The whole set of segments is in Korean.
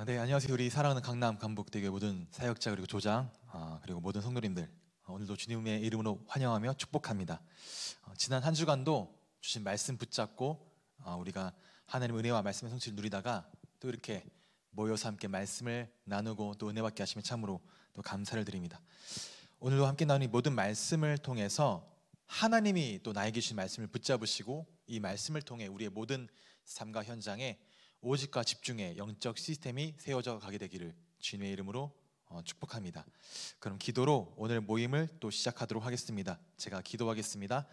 아, 네 안녕하세요 우리 사랑하는 강남 간북대교 모든 사역자 그리고 조장 아, 그리고 모든 성도님들 아, 오늘도 주님의 이름으로 환영하며 축복합니다. 아, 지난 한 주간도 주신 말씀 붙잡고 아, 우리가 하나님 은혜와 말씀의 성취를 누리다가 또 이렇게 모여서 함께 말씀을 나누고 또 은혜 받게 하시면 참으로 또 감사를 드립니다. 오늘도 함께 나누는 모든 말씀을 통해서 하나님이 또 나에게 주신 말씀을 붙잡으시고 이 말씀을 통해 우리의 모든 삶과 현장에 오직과 집중의 영적 시스템이 세워져 가게 되기를 주님의 이름으로 어, 축복합니다. 그럼 기도로 오늘 모임을 또 시작하도록 하겠습니다. 제가 기도하겠습니다.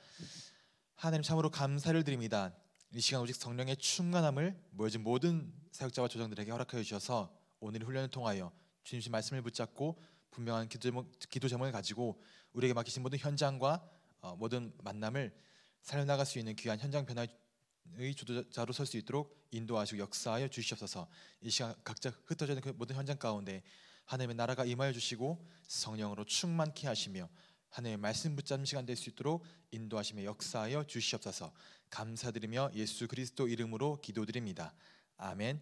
하나님 참으로 감사를 드립니다. 이 시간 오직 성령의 충만함을 모여진 모든 사역자와 조정들에게 허락하여 주셔서 오늘 훈련을 통하여 주님의 말씀을 붙잡고 분명한 기도, 제목, 기도 제목을 가지고 우리에게 맡기신 모든 현장과 어, 모든 만남을 살려나갈 수 있는 귀한 현장 변화 의 주도자로 설 수 있도록 인도하시고 역사하여 주시옵소서. 이 시간 각자 흩어져 있는 그 모든 현장 가운데 하나님의 나라가 임하여 주시고 성령으로 충만케 하시며 하나님의 말씀 붙잡는 시간 될 수 있도록 인도하시며 역사하여 주시옵소서. 감사드리며 예수 그리스도 이름으로 기도드립니다. 아멘.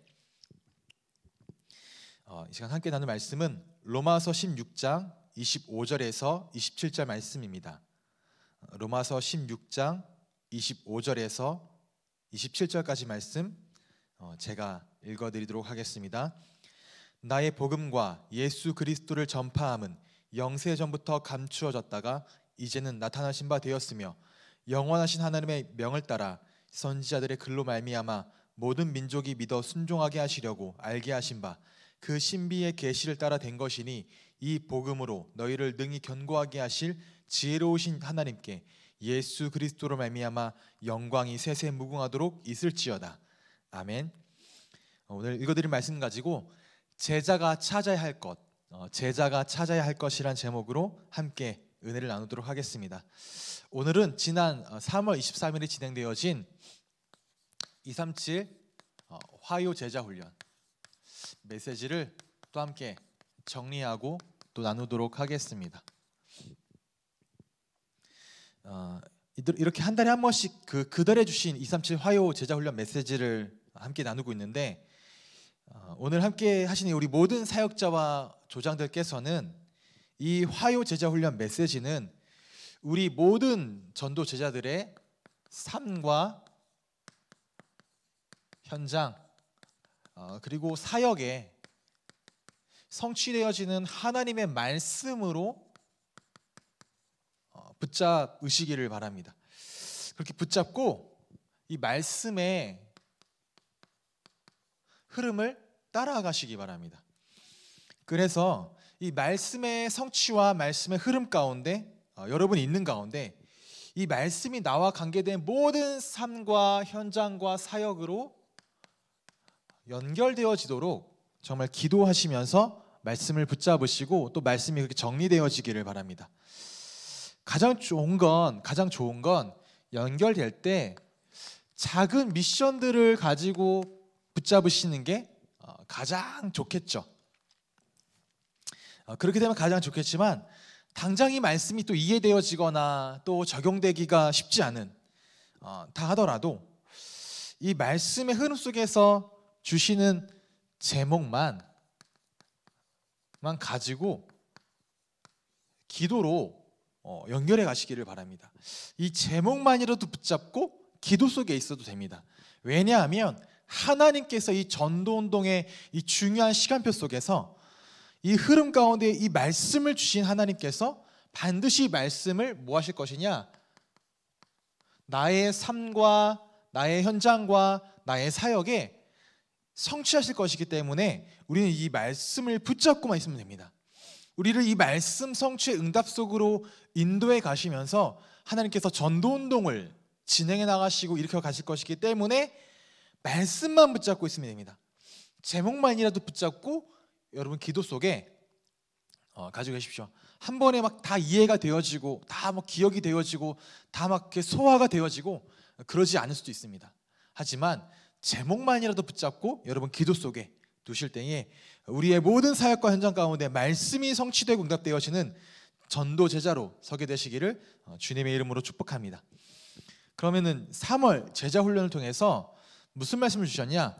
어, 이 시간 함께 나눌 말씀은 로마서 16장 25절에서 27절 말씀입니다. 로마서 16장 25절에서 27절까지 말씀 어, 제가 읽어드리도록 하겠습니다. 나의 복음과 예수 그리스도를 전파함은 영세 전부터 감추어졌다가 이제는 나타나신 바 되었으며 영원하신 하나님의 명을 따라 선지자들의 글로 말미암아 모든 민족이 믿어 순종하게 하시려고 알게 하신 바 그 신비의 계시를 따라 된 것이니 이 복음으로 너희를 능히 견고하게 하실 지혜로우신 하나님께 예수 그리스도로 말미암아 영광이 세세 무궁하도록 있을지어다. 아멘. 어, 오늘 읽어드린 말씀 가지고 제자가 찾아야 할 것, 어, 제자가 찾아야 할 것이란 제목으로 함께 은혜를 나누도록 하겠습니다. 오늘은 지난 3월 어, 23일에 진행되어진 237 화요 제자 훈련 메시지를 또 함께 정리하고 또 나누도록 하겠습니다. 어, 이렇게 한 달에 한 번씩 그 그달에 주신 237 화요 제자 훈련 메시지를 함께 나누고 있는데 어, 오늘 함께 하시는 우리 모든 사역자와 조장들께서는 이 화요 제자 훈련 메시지는 우리 모든 전도 제자들의 삶과 현장 어, 그리고 사역에 성취되어지는 하나님의 말씀으로 붙잡으시기를 바랍니다. 그렇게 붙잡고 이 말씀의 흐름을 따라가시기 바랍니다. 그래서 이 말씀의 성취와 말씀의 흐름 가운데 어, 여러분이 있는 가운데 이 말씀이 나와 관계된 모든 삶과 현장과 사역으로 연결되어지도록 정말 기도하시면서 말씀을 붙잡으시고 또 말씀이 그렇게 정리되어지기를 바랍니다. 가장 좋은 건 가장 좋은 건 연결될 때 작은 미션들을 가지고 붙잡으시는 게 어, 가장 좋겠죠. 어, 그렇게 되면 가장 좋겠지만 당장 이 말씀이 또 이해되어지거나 또 적용되기가 쉽지 않은 어, 다 하더라도 이 말씀의 흐름 속에서 주시는 제목만 만 가지고 기도로 어, 연결해 가시기를 바랍니다. 이 제목만이라도 붙잡고 기도 속에 있어도 됩니다. 왜냐하면 하나님께서 이 전도 운동의 이 중요한 시간표 속에서 이 흐름 가운데 이 말씀을 주신 하나님께서 반드시 말씀을 뭐 하실 것이냐? 나의 삶과 나의 현장과 나의 사역에 성취하실 것이기 때문에 우리는 이 말씀을 붙잡고만 있으면 됩니다. 우리를 이 말씀 성취의 응답 속으로 인도해 가시면서 하나님께서 전도 운동을 진행해 나가시고 일으켜 가실 것이기 때문에 말씀만 붙잡고 있으면 됩니다. 제목만이라도 붙잡고 여러분 기도 속에 어, 가지고 계십시오. 한 번에 막 다 이해가 되어지고 다막 기억이 되어지고 다막 소화가 되어지고 그러지 않을 수도 있습니다. 하지만 제목만이라도 붙잡고 여러분 기도 속에 두실 때에 우리의 모든 사역과 현장 가운데 말씀이 성취되고 응답되어지는 전도 제자로 서게 되시기를 어, 주님의 이름으로 축복합니다. 그러면은 3월 제자 훈련을 통해서 무슨 말씀을 주셨냐?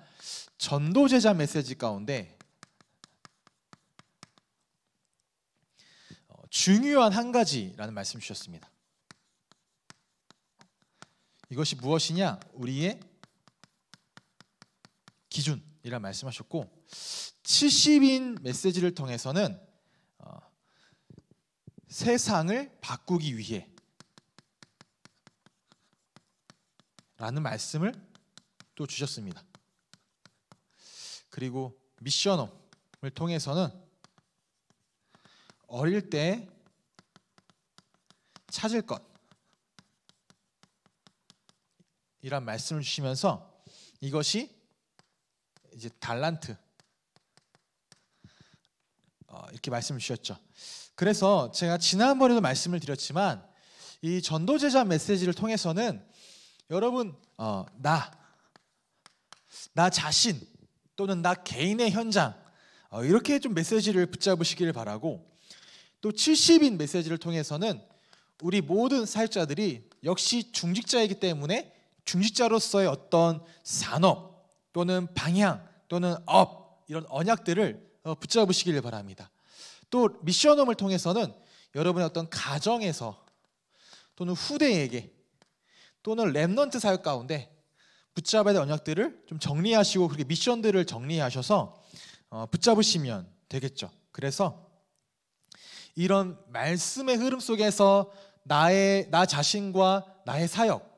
전도 제자 메시지 가운데 어, 중요한 한 가지라는 말씀 주셨습니다. 이것이 무엇이냐? 우리의 기준이라 말씀하셨고 70인 메시지를 통해서는 어, 세상을 바꾸기 위해 라는 말씀을 또 주셨습니다. 그리고 미션홈을 통해서는 어릴 때 찾을 것 이란 말씀을 주시면서 이것이 이제 달란트 어, 이렇게 말씀을 주셨죠. 그래서 제가 지난번에도 말씀을 드렸지만 이 전도제자 메시지를 통해서는 여러분 어, 나, 나 자신 또는 나 개인의 현장 어, 이렇게 좀 메시지를 붙잡으시기를 바라고 또 70인 메시지를 통해서는 우리 모든 사역자들이 역시 중직자이기 때문에 중직자로서의 어떤 산업 또는 방향 또는 업 이런 언약들을 어, 붙잡으시길 바랍니다. 또 미션홈을 통해서는 여러분의 어떤 가정에서 또는 후대에게 또는 랩넌트 사역 가운데 붙잡아야 될 언약들을 좀 정리하시고 그렇게 미션들을 정리하셔서 어, 붙잡으시면 되겠죠. 그래서 이런 말씀의 흐름 속에서 나의 나 자신과 나의 사역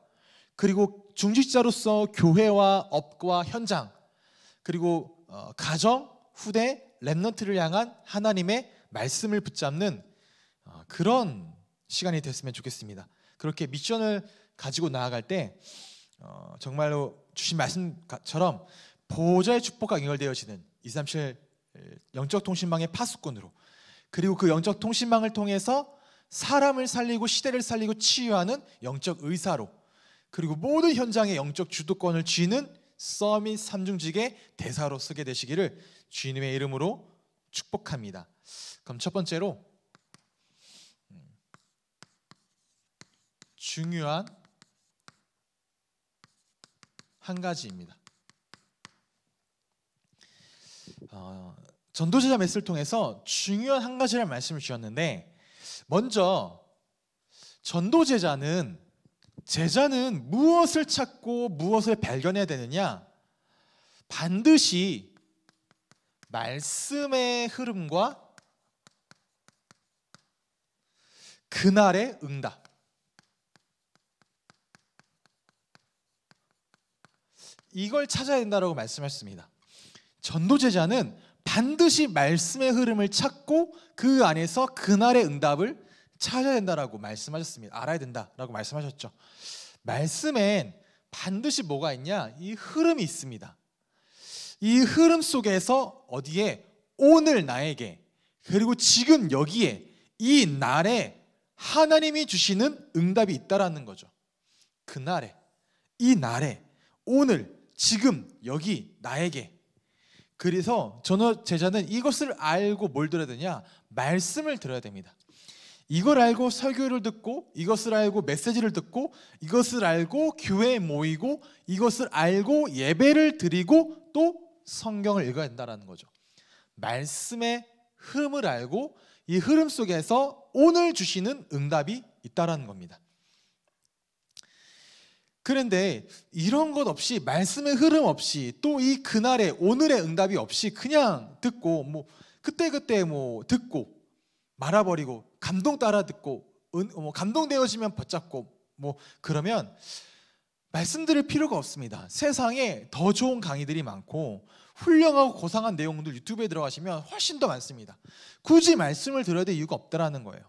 그리고 중직자로서 교회와 업과 현장 그리고 어, 가정 후대 랩넌트를 향한 하나님의 말씀을 붙잡는 어, 그런 시간이 됐으면 좋겠습니다. 그렇게 미션을 가지고 나아갈 때 어, 정말로 주신 말씀처럼 보좌의 축복과 연결되어지는 237 영적통신망의 파수꾼으로 그리고 그 영적통신망을 통해서 사람을 살리고 시대를 살리고 치유하는 영적 의사로 그리고 모든 현장의 영적 주도권을 쥐는 서밋 삼중직의 대사로 쓰게 되시기를 주님의 이름으로 축복합니다. 그럼 첫 번째로 음, 중요한 한 가지입니다. 어, 전도제자 메시를 통해서 중요한 한 가지를 말씀을 주셨는데 먼저 전도제자는 제자는 무엇을 찾고 무엇을 발견해야 되느냐? 반드시 말씀의 흐름과 그날의 응답. 이걸 찾아야 된다고 말씀하셨습니다. 전도제자는 반드시 말씀의 흐름을 찾고 그 안에서 그날의 응답을 찾아야 된다라고 말씀하셨습니다. 알아야 된다라고 말씀하셨죠. 말씀엔 반드시 뭐가 있냐? 이 흐름이 있습니다. 이 흐름 속에서 어디에 오늘 나에게 그리고 지금 여기에 이 날에 하나님이 주시는 응답이 있다라는 거죠. 그날에 이 날에 오늘 지금 여기 나에게 그래서 저는 제자는 이것을 알고 뭘 들어야 되냐? 말씀을 들어야 됩니다. 이걸 알고 설교를 듣고 이것을 알고 메시지를 듣고 이것을 알고 교회에 모이고 이것을 알고 예배를 드리고 또 성경을 읽어야 된다는 거죠. 말씀의 흐름을 알고 이 흐름 속에서 오늘 주시는 응답이 있다라는 겁니다. 그런데 이런 것 없이 말씀의 흐름 없이 또 이 그날의 오늘의 응답이 없이 그냥 듣고 뭐 그때그때 그때 뭐 듣고 말아버리고 감동 따라 듣고 은, 뭐 감동되어지면 붙잡고 뭐 그러면 말씀 드릴 필요가 없습니다. 세상에 더 좋은 강의들이 많고 훌륭하고 고상한 내용들 유튜브에 들어가시면 훨씬 더 많습니다. 굳이 말씀을 들어야 될 이유가 없다라는 거예요.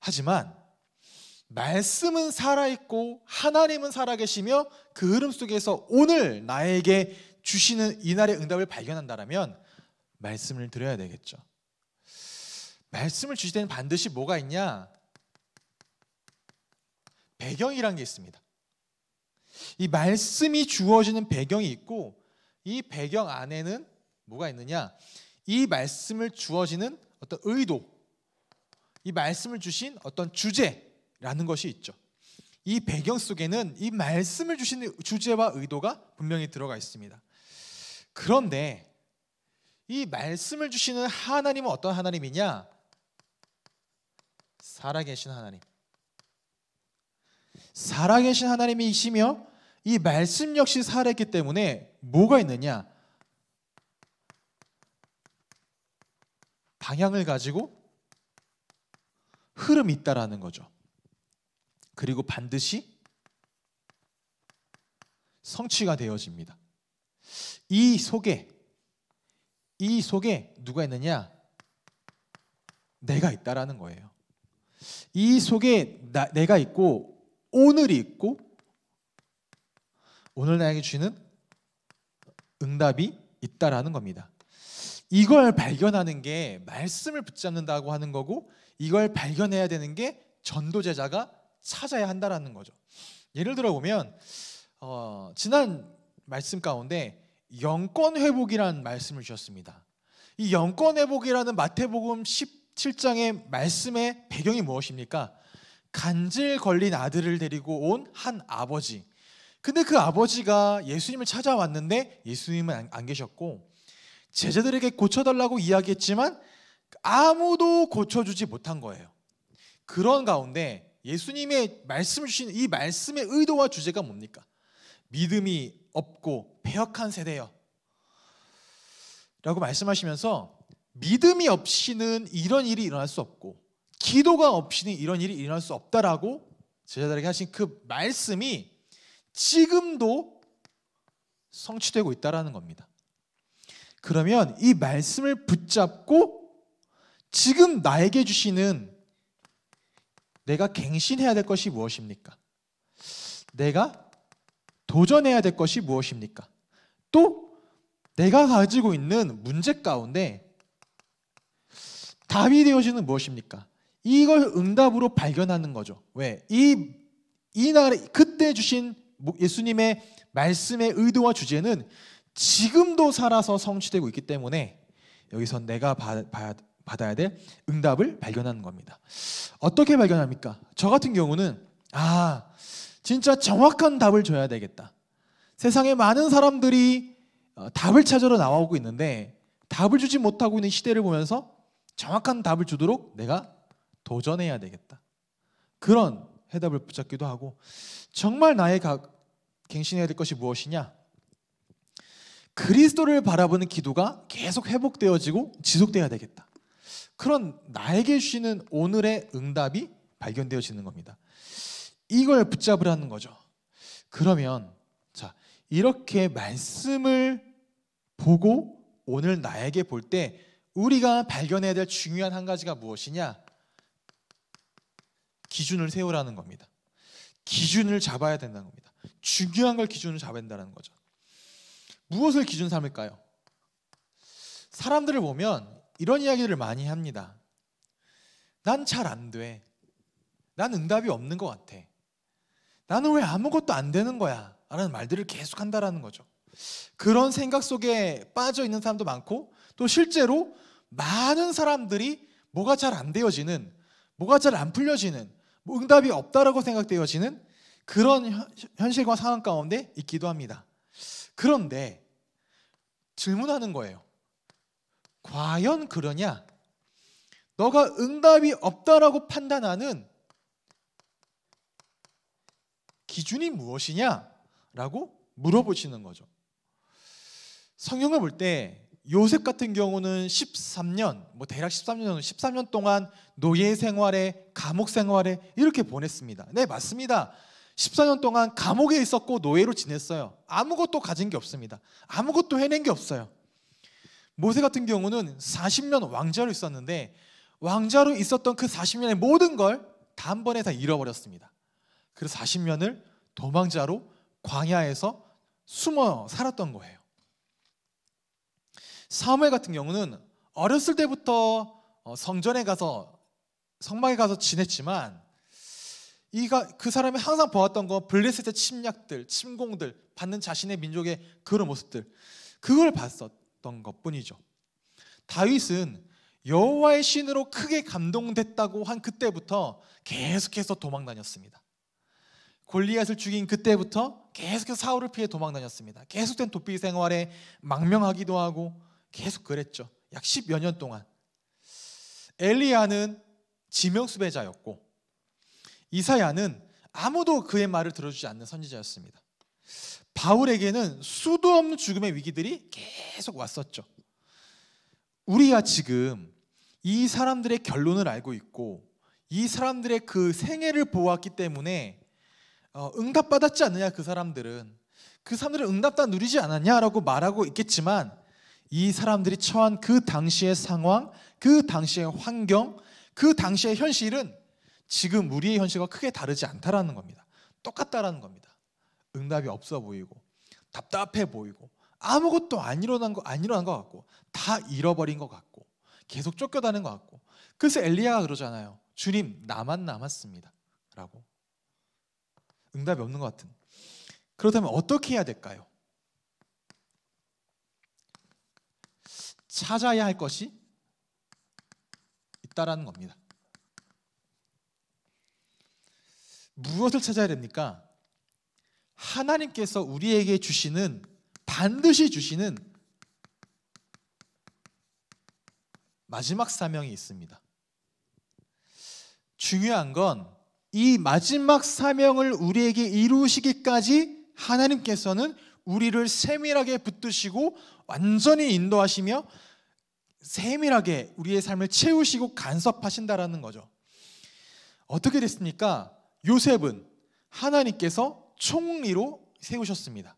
하지만 말씀은 살아있고 하나님은 살아계시며 그 흐름 속에서 오늘 나에게 주시는 이날의 응답을 발견한다면 말씀을 드려야 되겠죠. 말씀을 주실 때는 반드시 뭐가 있냐? 배경이란 게 있습니다. 이 말씀이 주어지는 배경이 있고 이 배경 안에는 뭐가 있느냐? 이 말씀을 주어지는 어떤 의도, 이 말씀을 주신 어떤 주제라는 것이 있죠. 이 배경 속에는 이 말씀을 주신 주제와 의도가 분명히 들어가 있습니다. 그런데 이 말씀을 주시는 하나님은 어떤 하나님이냐? 살아계신 하나님. 살아계신 하나님이시며 이 말씀 역시 살아있기 때문에 뭐가 있느냐? 방향을 가지고 흐름이 있다라는 거죠. 그리고 반드시 성취가 되어집니다. 이 속에 이 속에 누가 있느냐? 내가 있다라는 거예요. 이 속에 나, 내가 있고 오늘이 있고 오늘 나에게 주는 응답이 있다라는 겁니다. 이걸 발견하는 게 말씀을 붙잡는다고 하는 거고 이걸 발견해야 되는 게 전도제자가 찾아야 한다라는 거죠. 예를 들어 보면 어, 지난 말씀 가운데 영권 회복이란 말씀을 주셨습니다. 이 영권 회복이라는 마태복음 7장의 말씀의 배경이 무엇입니까? 간질 걸린 아들을 데리고 온 한 아버지. 근데 그 아버지가 예수님을 찾아왔는데 예수님은 안, 계셨고 제자들에게 고쳐달라고 이야기했지만 아무도 고쳐주지 못한 거예요. 그런 가운데 예수님의 말씀 주신 이 말씀의 의도와 주제가 뭡니까? 믿음이 없고 폐역한 세대요. 라고 말씀하시면서 믿음이 없이는 이런 일이 일어날 수 없고 기도가 없이는 이런 일이 일어날 수 없다라고 제자들에게 하신 그 말씀이 지금도 성취되고 있다라는 겁니다. 그러면 이 말씀을 붙잡고 지금 나에게 주시는 내가 갱신해야 될 것이 무엇입니까? 내가 도전해야 될 것이 무엇입니까? 또 내가 가지고 있는 문제 가운데 답이 되어지는 무엇입니까? 이걸 응답으로 발견하는 거죠. 왜? 이, 이 나라, 그때 주신 예수님의 말씀의 의도와 주제는 지금도 살아서 성취되고 있기 때문에 여기서 내가 받, 받, 받아야 될 응답을 발견하는 겁니다. 어떻게 발견합니까? 저 같은 경우는, 아, 진짜 정확한 답을 줘야 되겠다. 세상에 많은 사람들이 어, 답을 찾으러 나오고 있는데 답을 주지 못하고 있는 시대를 보면서 정확한 답을 주도록 내가 도전해야 되겠다. 그런 해답을 붙잡기도 하고 정말 나의 갱신해야 될 것이 무엇이냐? 그리스도를 바라보는 기도가 계속 회복되어지고 지속돼야 되겠다. 그런 나에게 주시는 오늘의 응답이 발견되어지는 겁니다. 이걸 붙잡으라는 거죠. 그러면 자 이렇게 말씀을 보고 오늘 나에게 볼때 우리가 발견해야 될 중요한 한 가지가 무엇이냐? 기준을 세우라는 겁니다. 기준을 잡아야 된다는 겁니다. 중요한 걸 기준을 잡아야 된다는 거죠. 무엇을 기준 삼을까요? 사람들을 보면 이런 이야기를 많이 합니다. 난 잘 안 돼. 난 응답이 없는 것 같아. 나는 왜 아무것도 안 되는 거야? 라는 말들을 계속 한다라는 거죠. 그런 생각 속에 빠져 있는 사람도 많고 또 실제로 많은 사람들이 뭐가 잘 안 되어지는, 뭐가 잘 안 풀려지는, 뭐 응답이 없다라고 생각되어지는 그런 현실과 상황 가운데 있기도 합니다. 그런데 질문하는 거예요. 과연 그러냐? 너가 응답이 없다라고 판단하는 기준이 무엇이냐? 라고 물어보시는 거죠. 성경을 볼때 요셉 같은 경우는 13년, 뭐 대략 13년 13년 동안 노예 생활에 감옥 생활에 이렇게 보냈습니다. 네, 맞습니다. 14년 동안 감옥에 있었고 노예로 지냈어요. 아무것도 가진 게 없습니다. 아무것도 해낸 게 없어요. 모세 같은 경우는 40년 왕자로 있었는데 왕자로 있었던 그 40년의 모든 걸 단번에 다 잃어버렸습니다. 그래서 40년을 도망자로 광야에서 숨어 살았던 거예요. 사무엘 같은 경우는 어렸을 때부터 어, 성전에 가서 성막에 가서 지냈지만 이가 그 사람이 항상 보았던 건 블레셋의 침략들, 침공들, 받는 자신의 민족의 그런 모습들 그걸 봤었던 것뿐이죠. 다윗은 여호와의 신으로 크게 감동됐다고 한 그때부터 계속해서 도망 다녔습니다. 골리앗을 죽인 그때부터 계속해서 사울을 피해 도망 다녔습니다. 계속된 도피 생활에 망명하기도 하고 계속 그랬죠. 약 10여 년 동안. 엘리야는 지명수배자였고 이사야는 아무도 그의 말을 들어주지 않는 선지자였습니다. 바울에게는 수도 없는 죽음의 위기들이 계속 왔었죠. 우리가 지금 이 사람들의 결론을 알고 있고 이 사람들의 그 생애를 보았기 때문에 어, 응답받았지 않느냐 그 사람들은 그 사람들은 응답다 누리지 않았냐라고 말하고 있겠지만 이 사람들이 처한 그 당시의 상황, 그 당시의 환경, 그 당시의 현실은 지금 우리의 현실과 크게 다르지 않다라는 겁니다. 똑같다라는 겁니다. 응답이 없어 보이고 답답해 보이고 아무것도 안 일어난 거안 일어난 것 같고 다 잃어버린 것 같고 계속 쫓겨다는 것 같고 그래서 엘리야가 그러잖아요. 주님 나만 남았습니다라고 응답이 없는 것 같은. 그렇다면 어떻게 해야 될까요? 찾아야 할 것이 있다라는 겁니다. 무엇을 찾아야 됩니까? 하나님께서 우리에게 주시는 반드시 주시는 마지막 사명이 있습니다. 중요한 건 이 마지막 사명을 우리에게 이루시기까지 하나님께서는 우리를 세밀하게 붙드시고 완전히 인도하시며 세밀하게 우리의 삶을 채우시고 간섭하신다라는 거죠. 어떻게 됐습니까? 요셉은 하나님께서 총리로 세우셨습니다.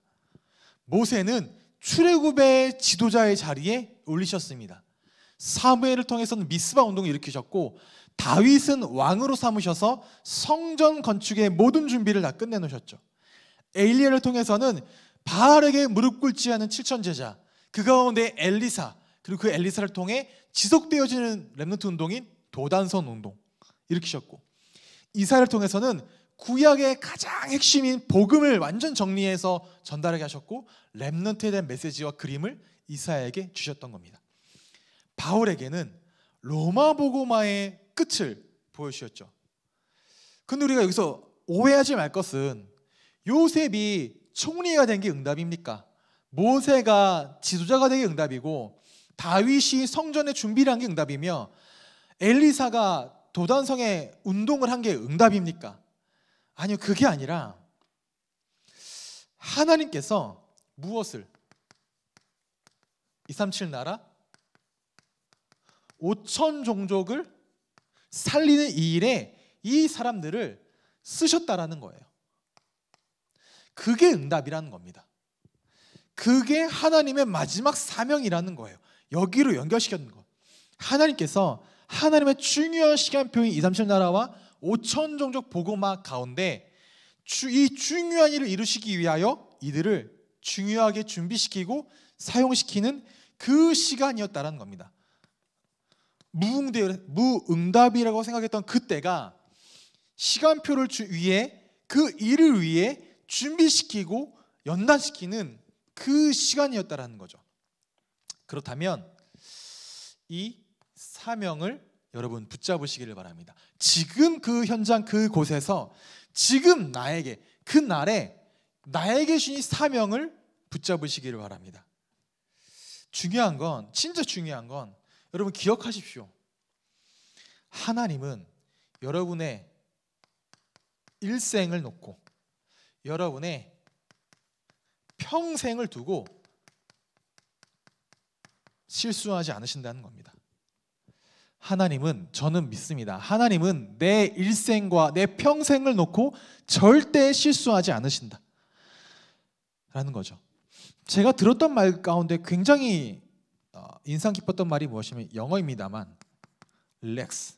모세는 출애굽의 지도자의 자리에 올리셨습니다. 사무엘을 통해서는 미스바 운동을 일으키셨고 다윗은 왕으로 삼으셔서 성전 건축의 모든 준비를 다 끝내놓으셨죠. 에일리엘를 통해서는 바알에게 무릎 꿇지 않은 7천 제자 그 가운데 엘리사 그리고 그 엘리사를 통해 지속되어지는 렘넌트 운동인 도단선 운동 일으키셨고 이사를 통해서는 구약의 가장 핵심인 복음을 완전 정리해서 전달하게 하셨고 렘넌트에 대한 메시지와 그림을 이사에게 주셨던 겁니다. 바울에게는 로마 보고마의 끝을 보여주셨죠. 근데 우리가 여기서 오해하지 말 것은 요셉이 총리가 된 게 응답입니까? 모세가 지도자가 된 게 응답이고 다윗이 성전의 준비를 한 게 응답이며 엘리사가 도단성에 운동을 한 게 응답입니까? 아니요, 그게 아니라 하나님께서 무엇을 237 나라 5천 종족을 살리는 이 일에 이 사람들을 쓰셨다라는 거예요. 그게 응답이라는 겁니다. 그게 하나님의 마지막 사명이라는 거예요. 여기로 연결시켰는 거. 하나님께서 하나님의 중요한 시간표인 2, 3, 7 나라와 5천 종족 보고마 가운데 이 중요한 일을 이루시기 위하여 이들을 중요하게 준비시키고 사용시키는 그 시간이었다라는 겁니다. 무응대, 무응답이라고 생각했던 그때가 시간표를 위해 그 일을 위해 준비시키고 연단시키는 그 시간이었다라는 거죠. 그렇다면 이 사명을 여러분 붙잡으시기를 바랍니다. 지금 그 현장 그 곳에서 지금 나에게 그 날에 나에게 주신 사명을 붙잡으시기를 바랍니다. 중요한 건 진짜 중요한 건 여러분 기억하십시오. 하나님은 여러분의 일생을 놓고 여러분의 평생을 두고 실수하지 않으신다는 겁니다. 하나님은 저는 믿습니다. 하나님은 내 일생과 내 평생을 놓고 절대 실수하지 않으신다. 라는 거죠. 제가 들었던 말 가운데 굉장히 어, 인상 깊었던 말이 무엇이면 영어입니다만 렉스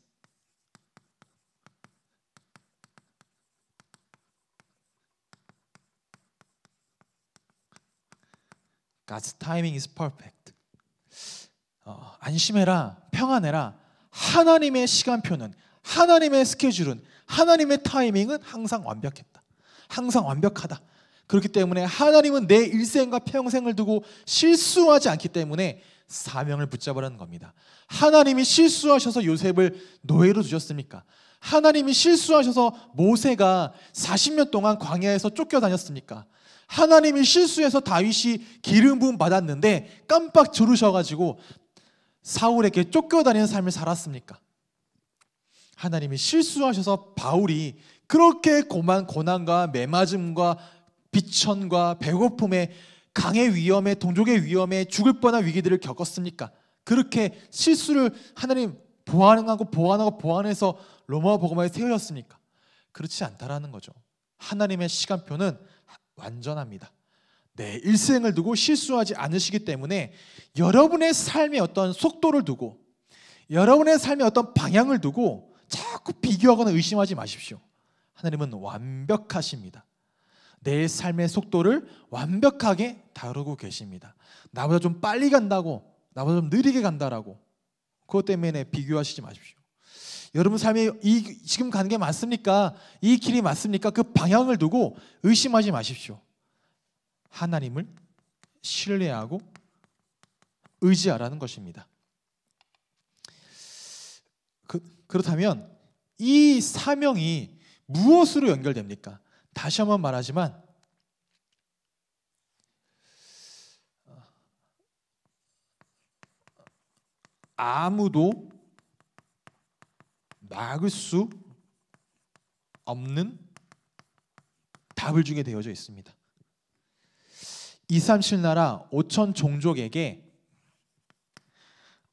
God's timing is perfect. 어, 안심해라, 평안해라. 하나님의 시간표는, 하나님의 스케줄은, 하나님의 타이밍은 항상 완벽했다. 항상 완벽하다. 그렇기 때문에 하나님은 내 일생과 평생을 두고 실수하지 않기 때문에 사명을 붙잡으라는 겁니다. 하나님이 실수하셔서 요셉을 노예로 두셨습니까? 하나님이 실수하셔서 모세가 40년 동안 광야에서 쫓겨다녔습니까? 하나님이 실수해서 다윗이 기름 부음 받았는데 깜빡 졸르셔가지고 사울에게 쫓겨다니는 삶을 살았습니까? 하나님이 실수하셔서 바울이 그렇게 고만 고난과 매맞음과 비천과 배고픔에 강의 위험에 동족의 위험에 죽을 뻔한 위기들을 겪었습니까? 그렇게 실수를 하나님 보완하고 보완하고 보완해서 로마 복음에 세우셨습니까? 그렇지 않다라는 거죠. 하나님의 시간표는 완전합니다. 네, 일생을 두고 실수하지 않으시기 때문에 여러분의 삶의 어떤 속도를 두고 여러분의 삶의 어떤 방향을 두고 자꾸 비교하거나 의심하지 마십시오. 하나님은 완벽하십니다. 내 삶의 속도를 완벽하게 다루고 계십니다. 나보다 좀 빨리 간다고, 나보다 좀 느리게 간다라고. 그것 때문에 비교하시지 마십시오. 여러분 삶에 이 지금 가는 게 맞습니까? 이 길이 맞습니까? 그 방향을 두고 의심하지 마십시오. 하나님을 신뢰하고 의지하라는 것입니다. 그, 그렇다면 이 사명이 무엇으로 연결됩니까? 다시 한번 말하지만 어, 아무도 막을 수 없는 답을 중에 되어져 있습니다. 237 나라 5천 종족에게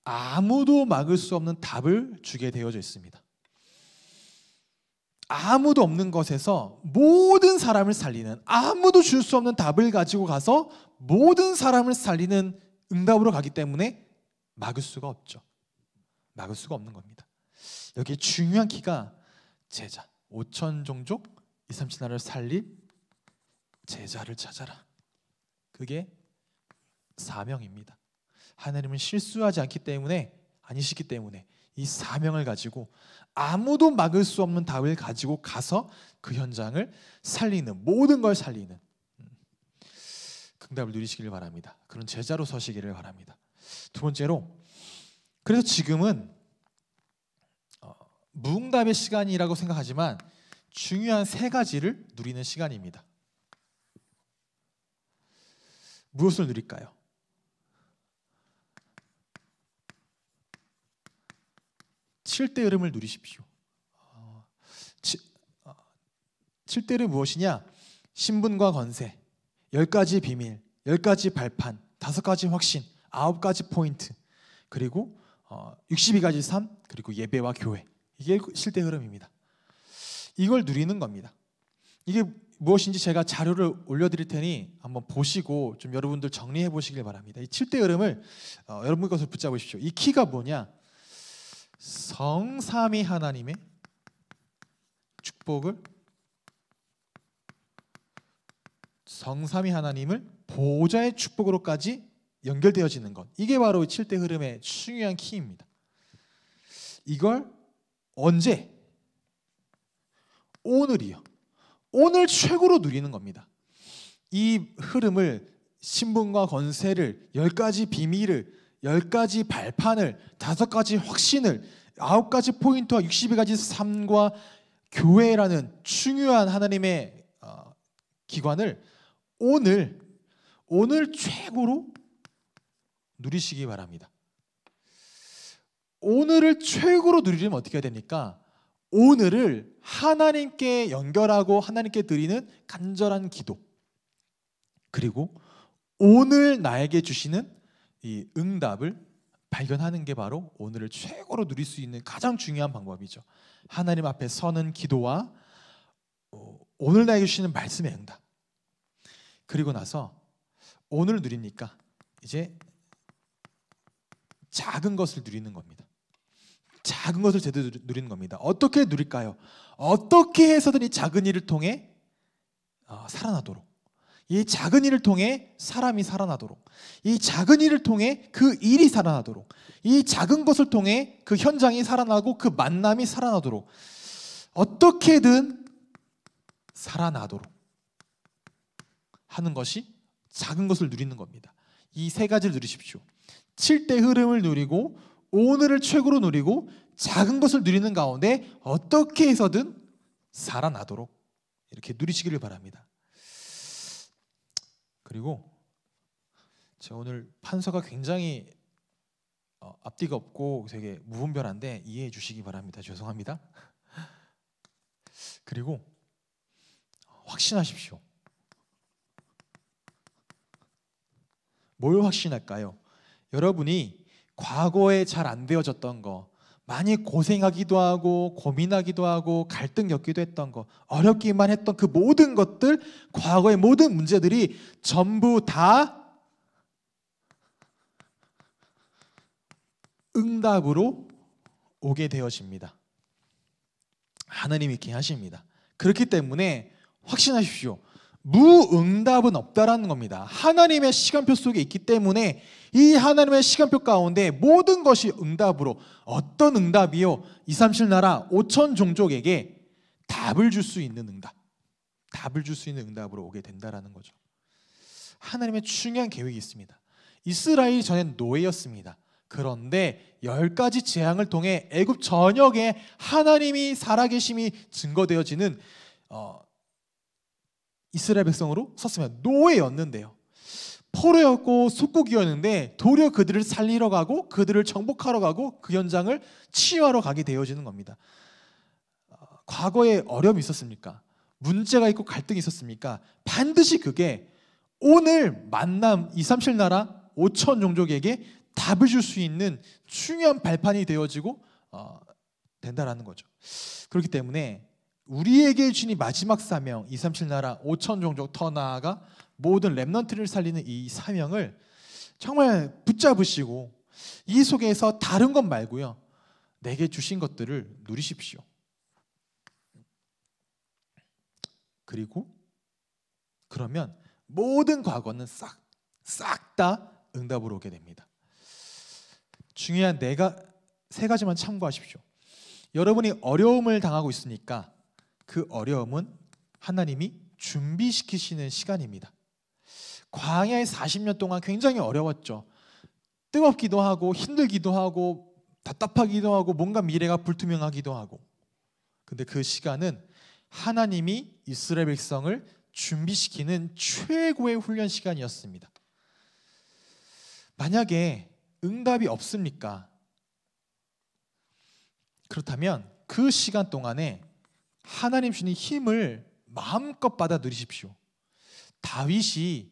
아무도 막을 수 없는 답을 주게 되어져 있습니다. 아무도 없는 것에서 모든 사람을 살리는 아무도 줄 수 없는 답을 가지고 가서 모든 사람을 살리는 응답으로 가기 때문에 막을 수가 없죠. 막을 수가 없는 겁니다. 여기 중요한 키가 제자. 5천 종족 2, 3, 7나라를 살릴 제자를 찾아라. 그게 사명입니다. 하나님은 실수하지 않기 때문에 아니시기 때문에 이 사명을 가지고 아무도 막을 수 없는 답을 가지고 가서 그 현장을 살리는 모든 걸 살리는 음, 응답을 누리시기를 바랍니다. 그런 제자로 서시기를 바랍니다. 두 번째로 그래서 지금은 무응답의 시간이라고 생각하지만 중요한 세 가지를 누리는 시간입니다. 무엇을 누릴까요? 칠대 흐름을 누리십시오. 칠대를 무엇이냐? 신분과 권세, 열 가지 비밀, 열 가지 발판, 다섯 가지 확신, 아홉 가지 포인트, 그리고 어, 62가지 삶, 그리고 예배와 교회. 이게 실제 흐름입니다. 이걸 누리는 겁니다. 이게 무엇인지 제가 자료를 올려드릴 테니 한번 보시고 좀 여러분들 정리해 보시길 바랍니다. 이 7대 흐름을 어, 여러분 것을 붙잡으십시오. 이 키가 뭐냐? 성삼위 하나님의 축복을 성삼위 하나님을 보좌의 축복으로까지 연결되어지는 것. 이게 바로 7대 흐름의 중요한 키입니다. 이걸 언제? 오늘이요. 오늘 최고로 누리는 겁니다. 이 흐름을 신분과 권세를 열 가지 비밀을 열 가지 발판을 다섯 가지 확신을 아홉 가지 포인트와 62가지 삶과 교회라는 중요한 하나님의 어, 기관을 오늘 오늘 최고로 누리시기 바랍니다. 오늘을 최고로 누리려면 어떻게 해야 됩니까? 오늘을 하나님께 연결하고 하나님께 드리는 간절한 기도. 그리고 오늘 나에게 주시는 이 응답을 발견하는 게 바로 오늘을 최고로 누릴 수 있는 가장 중요한 방법이죠. 하나님 앞에 서는 기도와 어, 오늘 나에게 주시는 말씀의 응답. 그리고 나서 오늘 누리니까 이제 작은 것을 누리는 겁니다. 작은 것을 제대로 누리는 겁니다. 어떻게 누릴까요? 어떻게 해서든 이 작은 일을 통해 어, 살아나도록. 이 작은 일을 통해 사람이 살아나도록. 이 작은 일을 통해 그 일이 살아나도록. 이 작은 것을 통해 그 현장이 살아나고 그 만남이 살아나도록. 어떻게든 살아나도록 하는 것이 작은 것을 누리는 겁니다. 이 세 가지를 누리십시오. 7대 흐름을 누리고 오늘을 최고로 누리고 작은 것을 누리는 가운데 어떻게 해서든 살아나도록 이렇게 누리시기를 바랍니다. 그리고 제가 오늘 판서가 굉장히 어, 앞뒤가 없고 되게 무분별한데 이해해 주시기 바랍니다. 죄송합니다. 그리고 확신하십시오. 뭘 확신할까요? 여러분이 과거에 잘 안 되어졌던 거, 많이 고생하기도 하고 고민하기도 하고 갈등 겪기도 했던 거, 어렵기만 했던 그 모든 것들, 과거의 모든 문제들이 전부 다 응답으로 오게 되어집니다. 하느님이 게 하십니다. 그렇기 때문에 확신하십시오. 무응답은 없다라는 겁니다. 하나님의 시간표 속에 있기 때문에 이 하나님의 시간표 가운데 모든 것이 응답으로 어떤 응답이요? 2, 3, 7 나라 5천 종족에게 답을 줄 수 있는 응답. 답을 줄 수 있는 응답으로 오게 된다라는 거죠. 하나님의 중요한 계획이 있습니다. 이스라엘 전엔 노예였습니다. 그런데 열 가지 재앙을 통해 애굽 전역에 하나님이 살아계심이 증거되어지는 어, 이스라엘 백성으로 섰으면 노예였는데요. 포로였고 속국이었는데 도리 그들을 살리러 가고 그들을 정복하러 가고 그 현장을 치유하러 가게 되어지는 겁니다. 어, 과거에 어려움이 있었습니까? 문제가 있고 갈등이 있었습니까? 반드시 그게 오늘 만남 2, 3, 7 나라 5천 종족에게 답을 줄 수 있는 중요한 발판이 되어지고 어, 된다라는 거죠. 그렇기 때문에 우리에게 주신 마지막 사명 237 나라 5천 종족 더 나아가 모든 렘넌트를 살리는 이 사명을 정말 붙잡으시고 이 속에서 다른 것 말고요. 내게 주신 것들을 누리십시오. 그리고 그러면 모든 과거는 싹 싹 다 응답으로 오게 됩니다. 중요한 내가 세 가지만 참고하십시오. 여러분이 어려움을 당하고 있으니까 그 어려움은 하나님이 준비시키시는 시간입니다. 광야의 40년 동안 굉장히 어려웠죠. 뜨겁기도 하고 힘들기도 하고 답답하기도 하고 뭔가 미래가 불투명하기도 하고. 근데 그 시간은 하나님이 이스라엘 백성을 준비시키는 최고의 훈련 시간이었습니다. 만약에 응답이 없습니까? 그렇다면 그 시간 동안에 하나님 주는 힘을 마음껏 받아 들이십시오 다윗이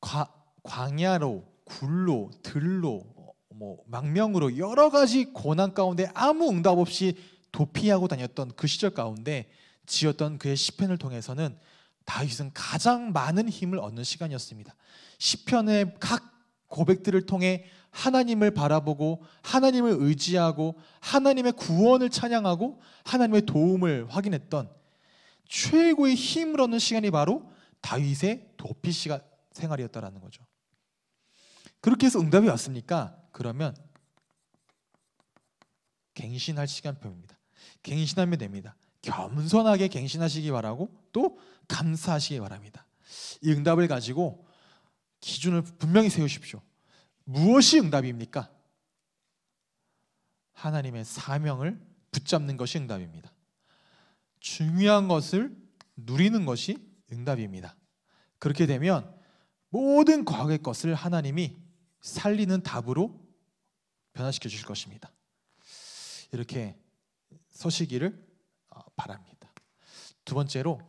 과, 광야로 굴로 들로 뭐 망명으로 여러 가지 고난 가운데 아무 응답 없이 도피하고 다녔던 그 시절 가운데 지었던 그의 시편을 통해서는 다윗은 가장 많은 힘을 얻는 시간이었습니다. 시편의 각 고백들을 통해 하나님을 바라보고 하나님을 의지하고 하나님의 구원을 찬양하고 하나님의 도움을 확인했던 최고의 힘을 얻는 시간이 바로 다윗의 도피 시간 생활이었다라는 거죠. 그렇게 해서 응답이 왔습니까? 그러면 갱신할 시간표입니다. 갱신하면 됩니다. 겸손하게 갱신하시기 바라고 또 감사하시기 바랍니다. 이 응답을 가지고 기준을 분명히 세우십시오. 무엇이 응답입니까? 하나님의 사명을 붙잡는 것이 응답입니다. 중요한 것을 누리는 것이 응답입니다. 그렇게 되면 모든 과거의 것을 하나님이 살리는 답으로 변화시켜 주실 것입니다. 이렇게 서시기를 어, 바랍니다. 두 번째로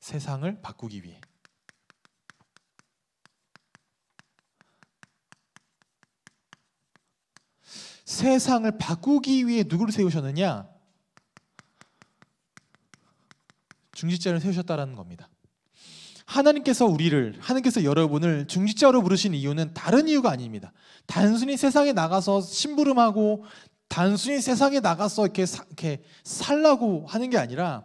세상을 바꾸기 위해 세상을 바꾸기 위해 누구를 세우셨느냐? 중직자를 세우셨다라는 겁니다. 하나님께서 우리를 하나님께서 여러분을 중직자로 부르신 이유는 다른 이유가 아닙니다. 단순히 세상에 나가서 심부름하고 단순히 세상에 나가서 이렇게, 사, 이렇게 살라고 하는 게 아니라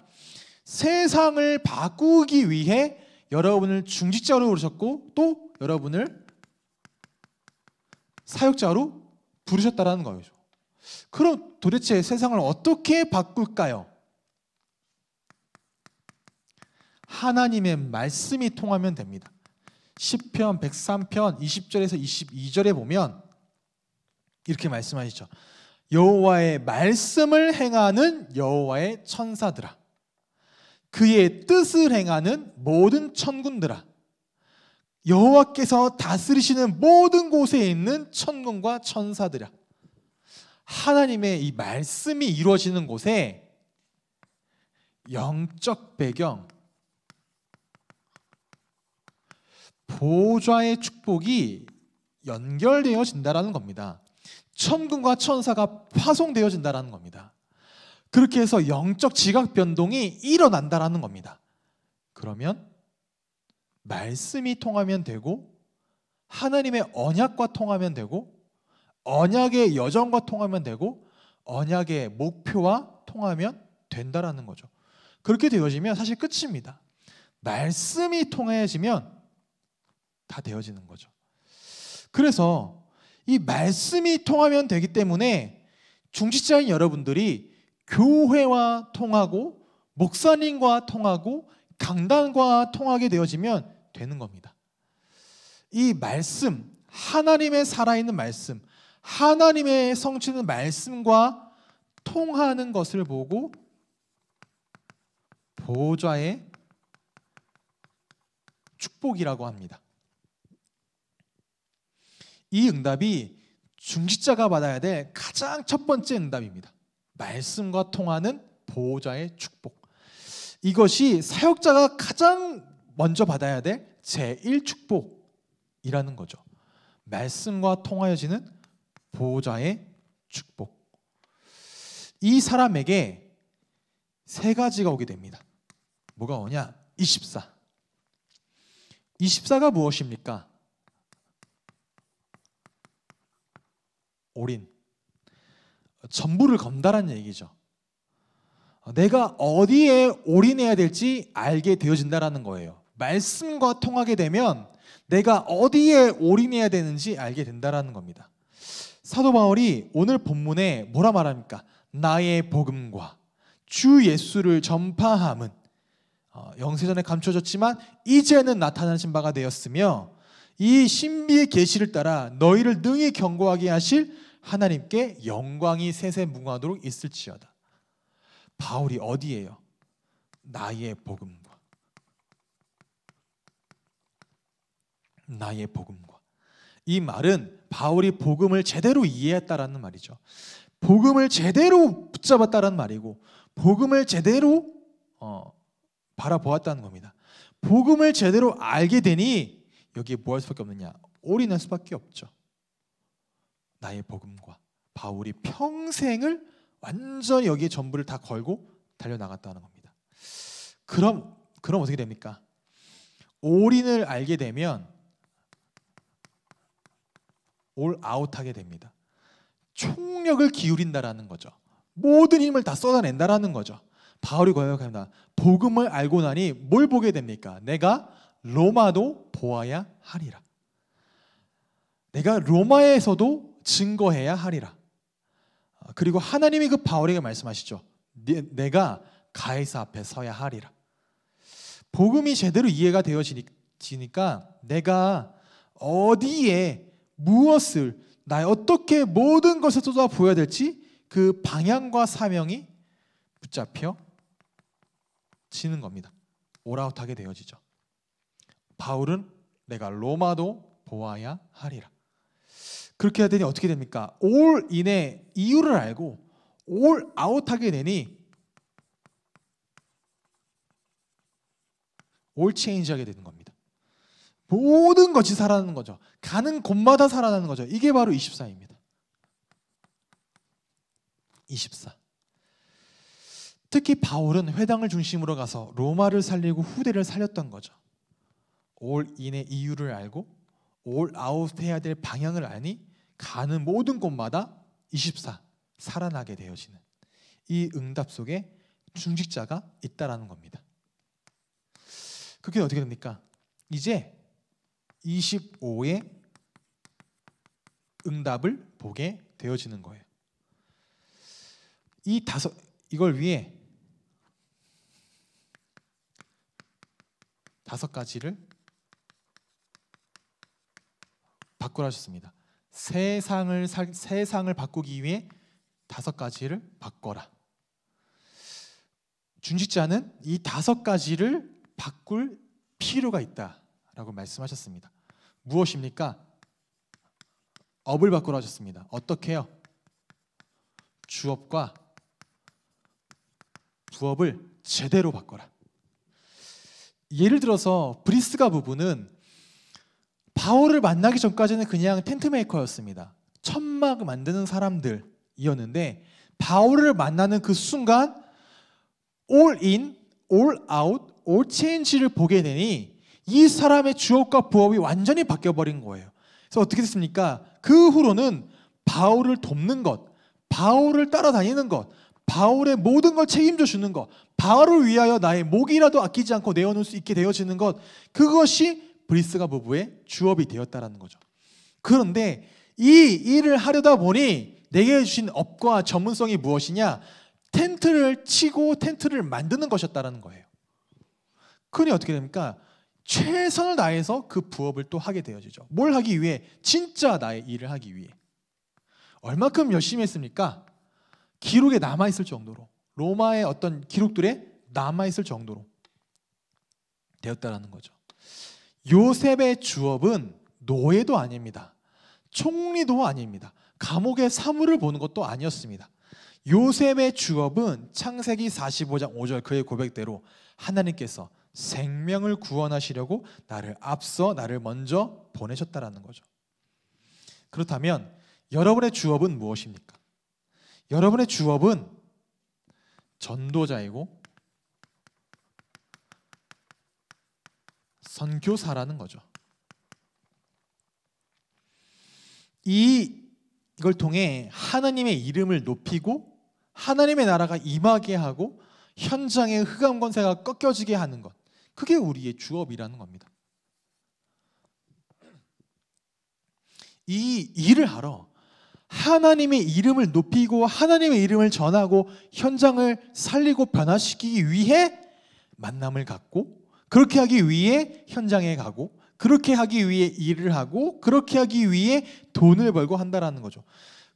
세상을 바꾸기 위해 여러분을 중직자로 부르셨고 또 여러분을 사역자로 부르셨다라는 거죠. 그럼 도대체 세상을 어떻게 바꿀까요? 하나님의 말씀이 통하면 됩니다. 10편, 103편, 20절에서 22절에 보면 이렇게 말씀하시죠. 여호와의 말씀을 행하는 여호와의 천사들아 그의 뜻을 행하는 모든 천군들아 여호와께서 다스리시는 모든 곳에 있는 천군과 천사들아 하나님의 이 말씀이 이루어지는 곳에 영적 배경 보좌의 축복이 연결되어진다라는 겁니다. 천군과 천사가 파송되어진다라는 겁니다. 그렇게 해서 영적 지각 변동이 일어난다라는 겁니다. 그러면 말씀이 통하면 되고 하나님의 언약과 통하면 되고 언약의 여정과 통하면 되고 언약의 목표와 통하면 된다라는 거죠. 그렇게 되어지면 사실 끝입니다. 말씀이 통해지면 다 되어지는 거죠. 그래서 이 말씀이 통하면 되기 때문에 중직자인 여러분들이 교회와 통하고 목사님과 통하고 강단과 통하게 되어지면 되는 겁니다. 이 말씀, 하나님의 살아있는 말씀, 하나님의 성취는 말씀과 통하는 것을 보고 보좌의 축복이라고 합니다. 이 응답이 중직자가 받아야 될 가장 첫 번째 응답입니다. 말씀과 통하는 보호자의 축복. 이것이 사역자가 가장 먼저 받아야 될 제1축복이라는 거죠. 말씀과 통하여지는 보호자의 축복. 이 사람에게 세 가지가 오게 됩니다. 뭐가 오냐? 24. 24가 무엇입니까? 올인. 전부를 건다란 얘기죠. 내가 어디에 올인해야 될지 알게 되어진다라는 거예요. 말씀과 통하게 되면 내가 어디에 올인해야 되는지 알게 된다라는 겁니다. 사도 바울이 오늘 본문에 뭐라 말합니까? 나의 복음과 주 예수를 전파함은 어, 영세전에 감춰졌지만 이제는 나타나신 바가 되었으며 이 신비의 계시를 따라 너희를 능히 경고하게 하실 하나님께 영광이 세세무궁하도록 있을지어다. 바울이 어디에요? 나의 복음 나의 복음과 이 말은 바울이 복음을 제대로 이해했다라는 말이죠. 복음을 제대로 붙잡았다는 말이고 복음을 제대로 어, 바라보았다는 겁니다. 복음을 제대로 알게 되니 여기에 뭐 할 수밖에 없느냐? 올인할 수밖에 없죠. 나의 복음과 바울이 평생을 완전히 여기에 전부를 다 걸고 달려나갔다는 겁니다. 그럼 그럼 어떻게 됩니까? 올인을 알게 되면 올 아웃하게 됩니다. 총력을 기울인다라는 거죠. 모든 힘을 다 쏟아낸다라는 거죠. 바울이 고백합니다. 복음을 알고 나니 뭘 보게 됩니까? 내가 로마도 보아야 하리라. 내가 로마에서도 증거해야 하리라. 그리고 하나님이 그 바울에게 말씀하시죠. 네, 내가 가이사 앞에 서야 하리라. 복음이 제대로 이해가 되어지니까 내가 어디에 무엇을 나의 어떻게 모든 것을 쏟아부어야 될지 그 방향과 사명이 붙잡혀 지는 겁니다. 오라웃하게 되어지죠. 바울은 내가 로마도 보아야 하리라. 그렇게 해야 되니 어떻게 됩니까? 올 인의 이유를 알고 올 아웃하게 되니 올 체인지하게 되는 겁니다. 모든 것이 살아나는 거죠. 가는 곳마다 살아나는 거죠. 이게 바로 24입니다. 24. 특히 바울은 회당을 중심으로 가서 로마를 살리고 후대를 살렸던 거죠. 올 인의 이유를 알고 올 아웃해야 될 방향을 아니 가는 모든 곳마다 24 살아나게 되어지는 이 응답 속에 중직자가 있다라는 겁니다. 그게 어떻게 됩니까? 이제 25의 응답을 보게 되어지는 거예요. 이 다섯 이걸 위해 다섯 가지를 바꾸라 하셨습니다. 세상을 살, 세상을 바꾸기 위해 다섯 가지를 바꿔라. 준직자는 이 다섯 가지를 바꿀 필요가 있다. 라고 말씀하셨습니다. 무엇입니까? 업을 바꾸라 하셨습니다. 어떻게 요 주업과 부업을 제대로 바꿔라. 예를 들어서 브리스가 부부는 바울을 만나기 전까지는 그냥 텐트 메이커였습니다. 천막 만드는 사람들이었는데 바울을 만나는 그 순간 all in, all o 를 보게 되니 이 사람의 주업과 부업이 완전히 바뀌어버린 거예요. 그래서 어떻게 됐습니까? 그 후로는 바울을 돕는 것, 바울을 따라다니는 것, 바울의 모든 걸 책임져 주는 것, 바울을 위하여 나의 목이라도 아끼지 않고 내어놓을 수 있게 되어지는 것, 그것이 브리스가 부부의 주업이 되었다라는 거죠. 그런데 이 일을 하려다 보니 내게 주신 업과 전문성이 무엇이냐? 텐트를 치고 텐트를 만드는 것이었다라는 거예요. 그러니 어떻게 됩니까? 최선을 다해서 그 부업을 또 하게 되어지죠. 뭘 하기 위해? 진짜 나의 일을 하기 위해. 얼마큼 열심히 했습니까? 기록에 남아있을 정도로. 로마의 어떤 기록들에 남아있을 정도로 되었다라는 거죠. 요셉의 주업은 노예도 아닙니다. 총리도 아닙니다. 감옥의 사물을 보는 것도 아니었습니다. 요셉의 주업은 창세기 45장 5절 그의 고백대로 하나님께서 생명을 구원하시려고 나를 앞서 나를 먼저 보내셨다라는 거죠. 그렇다면 여러분의 주업은 무엇입니까? 여러분의 주업은 전도자이고 선교사라는 거죠. 이 이걸 통해 하나님의 이름을 높이고 하나님의 나라가 임하게 하고 현장의 흑암 권세가 꺾여지게 하는 것. 그게 우리의 주업이라는 겁니다. 이 일을 하러 하나님의 이름을 높이고 하나님의 이름을 전하고 현장을 살리고 변화시키기 위해 만남을 갖고 그렇게 하기 위해 현장에 가고 그렇게 하기 위해 일을 하고 그렇게 하기 위해 돈을 벌고 한다라는 거죠.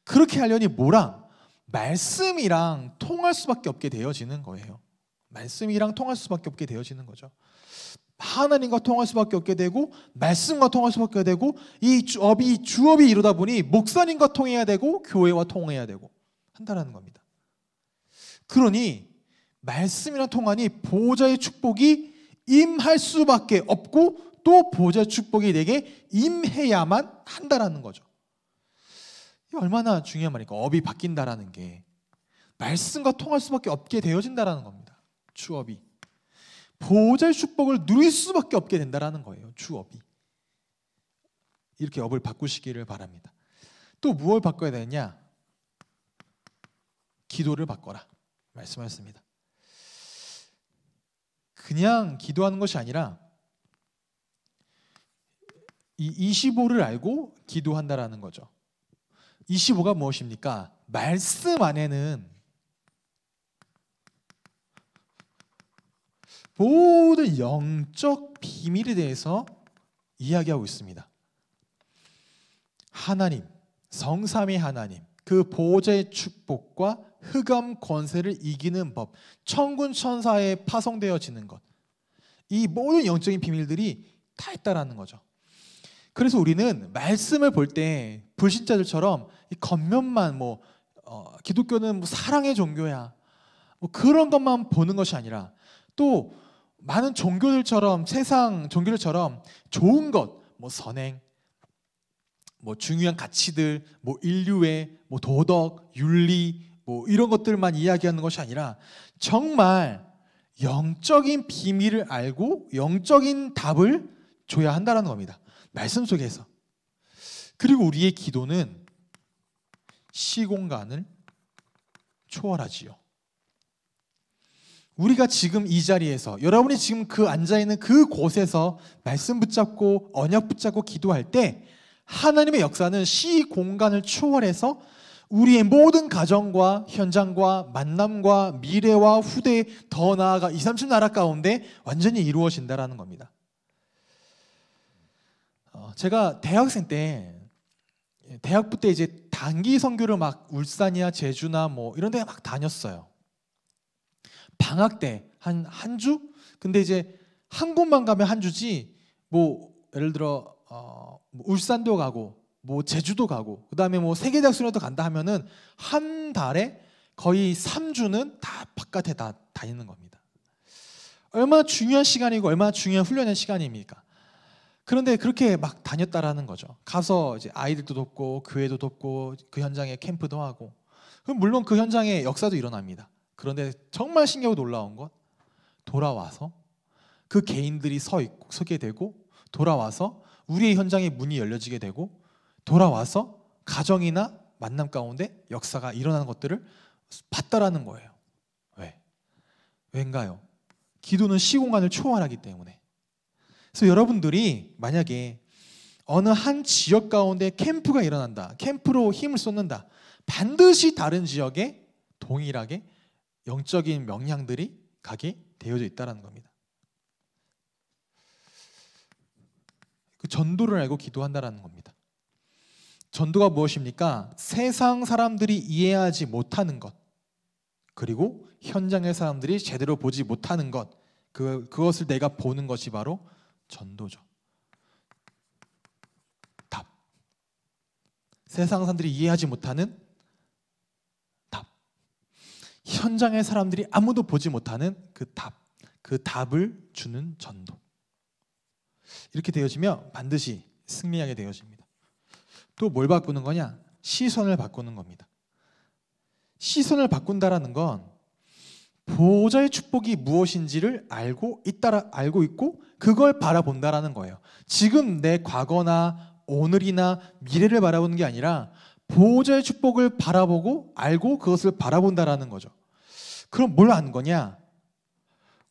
그렇게 하려니 뭐랑 말씀이랑 통할 수밖에 없게 되어지는 거예요. 말씀이랑 통할 수밖에 없게 되어지는 거죠. 하나님과 통할 수밖에 없게 되고 말씀과 통할 수밖에 되고 이 주업이 주업이 이러다 보니 목사님과 통해야 되고 교회와 통해야 되고 한다라는 겁니다. 그러니 말씀이랑 통하니 보호의 축복이 임할 수밖에 없고 또보호 축복이 내게 임해야만 한다라는 거죠. 얼마나 중요한 말입니까? 업이 바뀐다라는 게 말씀과 통할 수밖에 없게 되어진다라는 겁니다. 주업이 보호자의 축복을 누릴 수밖에 없게 된다라는 거예요. 주업이 이렇게 업을 바꾸시기를 바랍니다. 또 무엇을 바꿔야 되느냐? 기도를 바꿔라 말씀하셨습니다. 그냥 기도하는 것이 아니라 이 25를 알고 기도한다라는 거죠. 25가 무엇입니까? 말씀 안에는 모든 영적 비밀에 대해서 이야기하고 있습니다. 하나님, 성삼위 하나님, 그보호의 축복과 흑암 권세를 이기는 법, 천군 천사에 파송되어지는 것, 이 모든 영적인 비밀들이 다 있다라는 거죠. 그래서 우리는 말씀을 볼 때 불신자들처럼 겉면만 뭐 어, 기독교는 뭐 사랑의 종교야 뭐 그런 것만 보는 것이 아니라 또 많은 종교들처럼 세상 종교들처럼 좋은 것, 뭐 선행, 뭐 중요한 가치들, 뭐 인류의 뭐 도덕, 윤리, 뭐 이런 것들만 이야기하는 것이 아니라 정말 영적인 비밀을 알고 영적인 답을 줘야 한다라는 겁니다. 말씀 속에서. 그리고 우리의 기도는 시공간을 초월하지요. 우리가 지금 이 자리에서 여러분이 지금 그 앉아 있는 그 곳에서 말씀 붙잡고 언약 붙잡고 기도할 때 하나님의 역사는 시 공간을 초월해서 우리의 모든 가정과 현장과 만남과 미래와 후대 더 나아가 2, 30 나라 가운데 완전히 이루어진다라는 겁니다. 어, 제가 대학생 때 대학부 때 이제 단기 선교를 막울산이나 제주나 뭐 이런 데 막 다녔어요. 방학 때 한 한 주? 근데 이제 한 곳만 가면 한 주지 뭐 예를 들어 어, 뭐 울산도 가고 뭐 제주도 가고 그다음에 뭐 세계 대학수련도 간다 하면은 한 달에 거의 3주는 다 바깥에 다 다니는 겁니다. 얼마나 중요한 시간이고 얼마나 중요한 훈련의 시간입니까? 그런데 그렇게 막 다녔다라는 거죠. 가서 이제 아이들도 돕고 교회도 돕고 그 현장에 캠프도 하고. 그럼 물론 그 현장에 역사도 일어납니다. 그런데 정말 신기하고 놀라운 건 돌아와서 그 개인들이 서 있고 서게 되고 돌아와서 우리의 현장에 문이 열려지게 되고 돌아와서 가정이나 만남 가운데 역사가 일어나는 것들을 봤다라는 거예요. 왜? 왜인가요 기도는 시공간을 초월하기 때문에. 그래서 여러분들이 만약에 어느 한 지역 가운데 캠프가 일어난다. 캠프로 힘을 쏟는다. 반드시 다른 지역에 동일하게 영적인 명량들이 각이 되어져 있다라는 겁니다. 그 전도를 알고 기도한다라는 겁니다. 전도가 무엇입니까? 세상 사람들이 이해하지 못하는 것, 그리고 현장의 사람들이 제대로 보지 못하는 것, 그, 그것을 내가 보는 것이 바로 전도죠. 답. 세상 사람들이 이해하지 못하는 현장의 사람들이 아무도 보지 못하는 그 답, 그 답을 주는 전도. 이렇게 되어지면 반드시 승리하게 되어집니다. 또 뭘 바꾸는 거냐? 시선을 바꾸는 겁니다. 시선을 바꾼다라는 건 보호자의 축복이 무엇인지를 알고 있다라 알고 있고 그걸 바라본다라는 거예요. 지금 내 과거나 오늘이나 미래를 바라보는 게 아니라 보호자의 축복을 바라보고 알고 그것을 바라본다라는 거죠. 그럼 뭘 아는 거냐?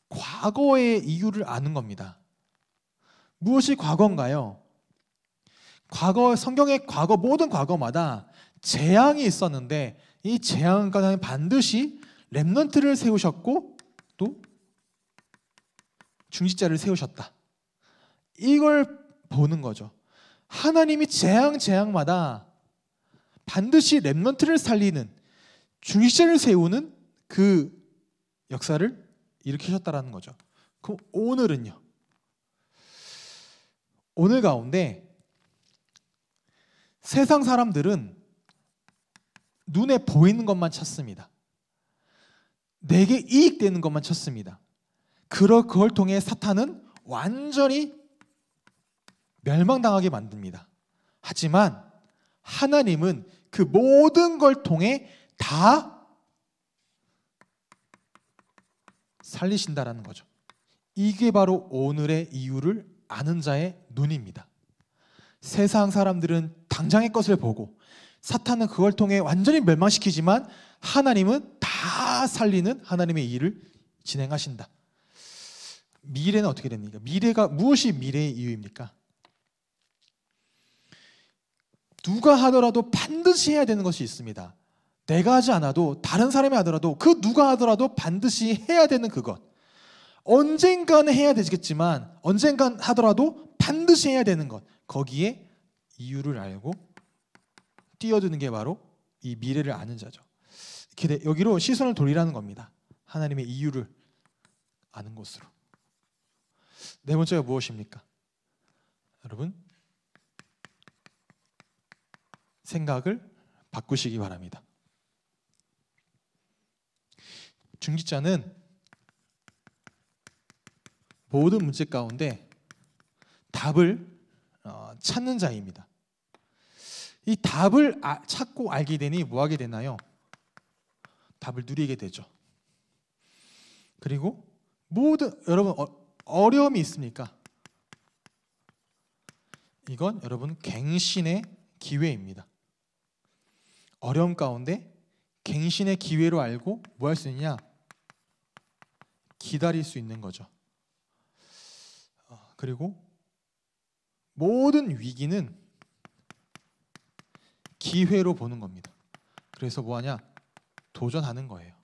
과거의 이유를 아는 겁니다. 무엇이 과거인가요? 과거 성경의 과거 모든 과거마다 재앙이 있었는데 이 재앙과 하나 반드시 렘넌트를 세우셨고 또 중직자를 세우셨다. 이걸 보는 거죠. 하나님이 재앙 재앙마다 반드시 렘넌트를 살리는 중직자를 세우는 그 역사를 일으키셨다라는 거죠. 그럼 오늘은요. 오늘 가운데 세상 사람들은 눈에 보이는 것만 찾습니다. 내게 이익되는 것만 찾습니다. 그걸 통해 사탄은 완전히 멸망당하게 만듭니다. 하지만 하나님은 그 모든 걸 통해 다 살리신다라는 거죠. 이게 바로 오늘의 이유를 아는 자의 눈입니다. 세상 사람들은 당장의 것을 보고 사탄은 그걸 통해 완전히 멸망시키지만 하나님은 다 살리는 하나님의 일을 진행하신다. 미래는 어떻게 됩니까? 미래가 무엇이 미래의 이유입니까? 누가 하더라도 반드시 해야 되는 것이 있습니다. 내가 하지 않아도 다른 사람이 하더라도 그 누가 하더라도 반드시 해야 되는 그것. 언젠가는 해야 되겠지만 언젠간 하더라도 반드시 해야 되는 것. 거기에 이유를 알고 뛰어드는 게 바로 이 미래를 아는 자죠. 여기로 시선을 돌리라는 겁니다. 하나님의 이유를 아는 것으로. 네 번째가 무엇입니까? 여러분 생각을 바꾸시기 바랍니다. 중직자는 모든 문제 가운데 답을 어, 찾는 자입니다. 이 답을 아, 찾고 알게 되니 뭐 하게 되나요? 답을 누리게 되죠. 그리고 모든 여러분 어, 려움이 있습니까? 이건 여러분 갱신의 기회입니다. 어려움 가운데 갱신의 기회로 알고 뭐 할 수 있냐? 기다릴 수 있는 거죠. 어, 그리고 모든 위기는 기회로 보는 겁니다. 그래서 뭐하냐? 도전하는 거예요.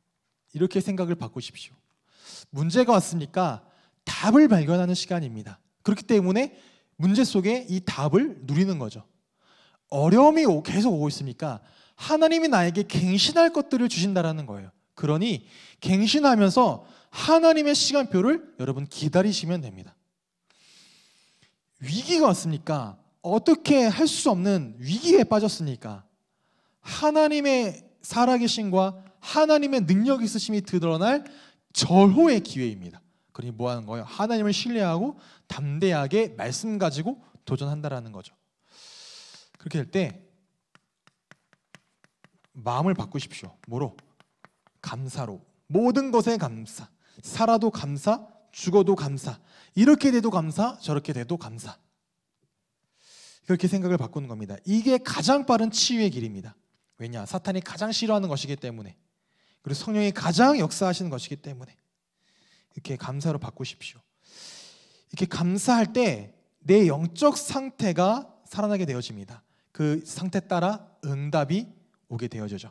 이렇게 생각을 바꾸십시오. 문제가 왔으니까 답을 발견하는 시간입니다. 그렇기 때문에 문제 속에 이 답을 누리는 거죠. 어려움이 계속 오고 있으니까 하나님이 나에게 갱신할 것들을 주신다라는 거예요. 그러니 갱신하면서 하나님의 시간표를 여러분 기다리시면 됩니다. 위기가 왔습니까? 어떻게 할 수 없는 위기에 빠졌으니까 하나님의 살아계신과 하나님의 능력 있으심이 드러날 절호의 기회입니다. 그러니 뭐 하는 거예요? 하나님을 신뢰하고 담대하게 말씀 가지고 도전한다라는 거죠. 그렇게 될 때 마음을 바꾸십시오. 뭐로? 감사로. 모든 것에 감사. 살아도 감사, 죽어도 감사. 이렇게 돼도 감사, 저렇게 돼도 감사. 그렇게 생각을 바꾸는 겁니다. 이게 가장 빠른 치유의 길입니다. 왜냐? 사탄이 가장 싫어하는 것이기 때문에. 그리고 성령이 가장 역사하시는 것이기 때문에. 이렇게 감사로 바꾸십시오. 이렇게 감사할 때 내 영적 상태가 살아나게 되어집니다. 그 상태 따라 응답이 오게 되어져죠.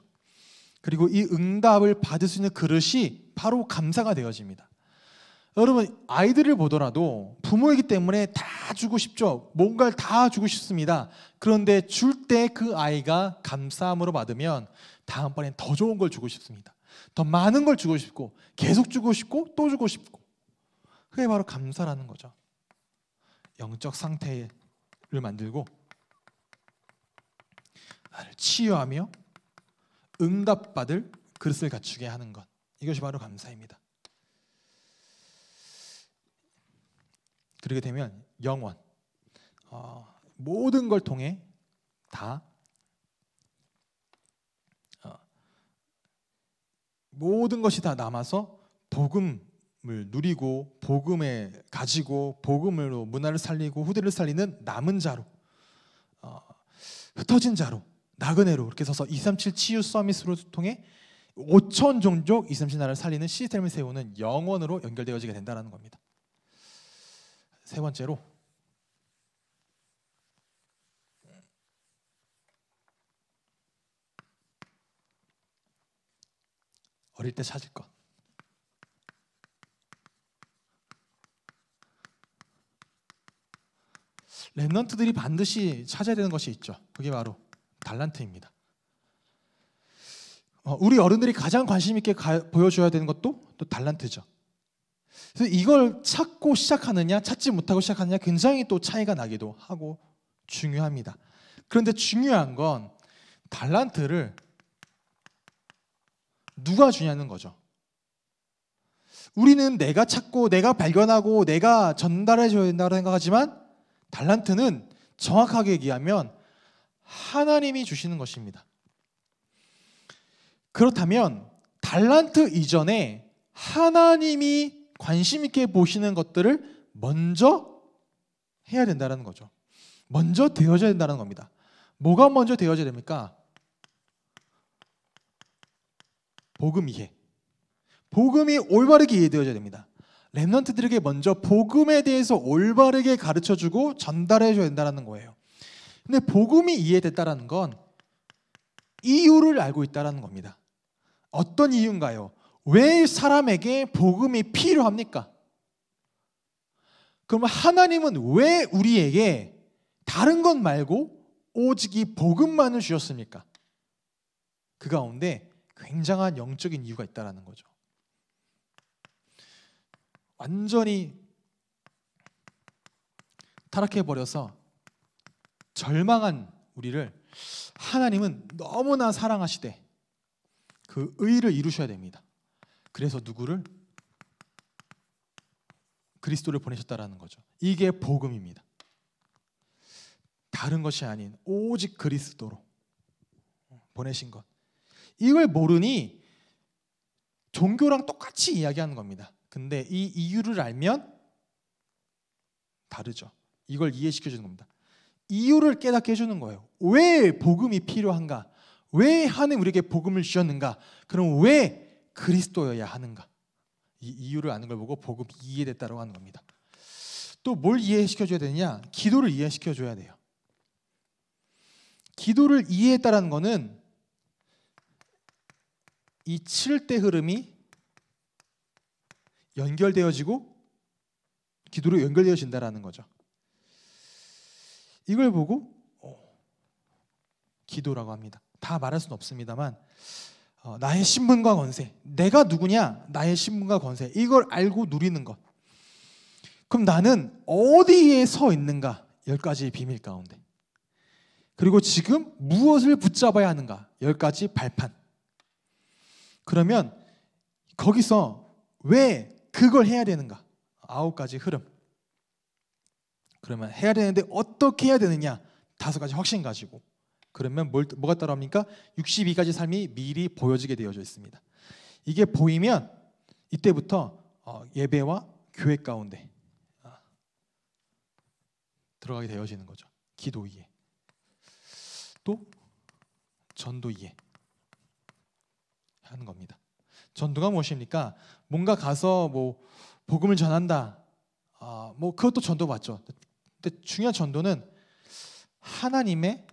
그리고 이 응답을 받을 수 있는 그릇이 바로 감사가 되어집니다. 여러분 아이들을 보더라도 부모이기 때문에 다 주고 싶죠. 뭔가를 다 주고 싶습니다. 그런데 줄 때 그 아이가 감사함으로 받으면 다음번엔 더 좋은 걸 주고 싶습니다. 더 많은 걸 주고 싶고 계속 주고 싶고 또 주고 싶고 그게 바로 감사라는 거죠. 영적 상태를 만들고 나를 치유하며 응답받을 그릇을 갖추게 하는 것. 이것이 바로 감사입니다. 그렇게 되면 영원 어, 모든 걸 통해 다 어, 모든 것이 다 남아서 복음을 누리고 복음에 가지고 복음으로 문화를 살리고 후대를 살리는 남은 자로 어, 흩어진 자로 나그네로 이렇게 서서 237 치유 서밋으로 통해 5천 종족 237 나라를 살리는 시스템을 세우는 영원으로 연결되어지게 된다는 겁니다. 세 번째로 어릴 때 찾을 것. 랩런트들이 반드시 찾아야 되는 것이 있죠. 그게 바로 달란트입니다. 어, 우리 어른들이 가장 관심 있게 가, 보여줘야 되는 것도 또 달란트죠. 그래서 이걸 찾고 시작하느냐, 찾지 못하고 시작하느냐 굉장히 또 차이가 나기도 하고 중요합니다. 그런데 중요한 건 달란트를 누가 주냐는 거죠. 우리는 내가 찾고 내가 발견하고 내가 전달해 줘야 된다고 생각하지만 달란트는 정확하게 얘기하면 하나님이 주시는 것입니다. 그렇다면 달란트 이전에 하나님이 관심 있게 보시는 것들을 먼저 해야 된다는 거죠. 먼저 되어져야 된다는 겁니다. 뭐가 먼저 되어져야 됩니까? 복음 이해. 복음이 올바르게 이해되어져야 됩니다. 랩런트들에게 먼저 복음에 대해서 올바르게 가르쳐주고 전달해줘야 된다는 거예요. 근데 복음이 이해됐다라는 건 이유를 알고 있다라는 겁니다. 어떤 이유인가요? 왜 사람에게 복음이 필요합니까? 그러면 하나님은 왜 우리에게 다른 것 말고 오직 이 복음만을 주셨습니까? 그 가운데 굉장한 영적인 이유가 있다라는 거죠. 완전히 타락해 버려서 절망한 우리를 하나님은 너무나 사랑하시되 그 의를 이루셔야 됩니다. 그래서 누구를 그리스도를 보내셨다라는 거죠. 이게 복음입니다. 다른 것이 아닌 오직 그리스도로 보내신 것. 이걸 모르니 종교랑 똑같이 이야기하는 겁니다. 근데 이 이유를 알면 다르죠. 이걸 이해시켜 주는 겁니다. 이유를 깨닫게 해주는 거예요. 왜 복음이 필요한가? 왜 하나님 우리에게 복음을 주셨는가? 그럼 왜 그리스도여야 하는가? 이 이유를 아는 걸 보고 복음 이해됐다고 하는 겁니다. 또 뭘 이해시켜줘야 되냐 기도를 이해시켜줘야 돼요. 기도를 이해했다라는 거는 이 7대 흐름이 연결되어지고 기도로 연결되어진다라는 거죠. 이걸 보고 어, 기도라고 합니다. 다 말할 수는 없습니다만 어, 나의 신분과 권세, 내가 누구냐, 나의 신분과 권세 이걸 알고 누리는 것. 그럼 나는 어디에 서 있는가? 열 가지 비밀 가운데. 그리고 지금 무엇을 붙잡아야 하는가? 열 가지 발판. 그러면 거기서 왜 그걸 해야 되는가? 아홉 가지 흐름. 그러면 해야 되는데 어떻게 해야 되느냐? 다섯 가지 확신 가지고. 그러면 뭘, 뭐가 따라옵니까? 62가지 삶이 미리 보여지게 되어져 있습니다. 이게 보이면 이때부터 어, 예배와 교회 가운데 아, 들어가게 되어지는 거죠. 기도 이해. 또 전도 이해 하는 겁니다. 전도가 무엇입니까? 뭔가 가서 뭐 복음을 전한다. 어, 뭐 그것도 전도 맞죠. 근데 중요한 전도는 하나님의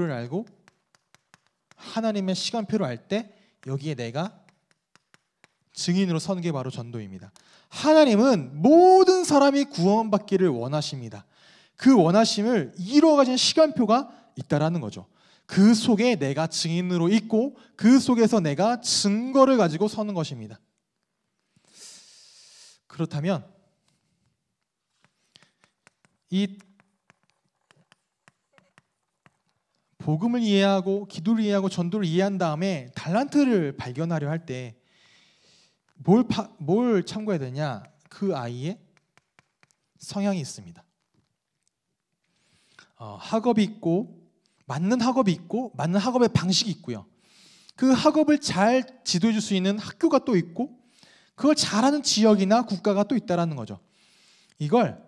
목표를 알고 하나님의 시간표를 알 때 여기에 내가 증인으로 서는 게 바로 전도입니다. 하나님은 모든 사람이 구원받기를 원하십니다. 그 원하심을 이루어가진 시간표가 있다라는 거죠. 그 속에 내가 증인으로 있고 그 속에서 내가 증거를 가지고 서는 것입니다. 그렇다면 이 복음을 이해하고 기도를 이해하고 전도를 이해한 다음에 달란트를 발견하려 할 때뭘뭘 참고해야 되냐? 그 아이의 성향이 있습니다. 어, 학업이 있고 맞는 학업이 있고 맞는 학업의 방식이 있고요. 그 학업을 잘 지도해 줄 수 있는 학교가 또 있고 그걸 잘하는 지역이나 국가가 또 있다라는 거죠. 이걸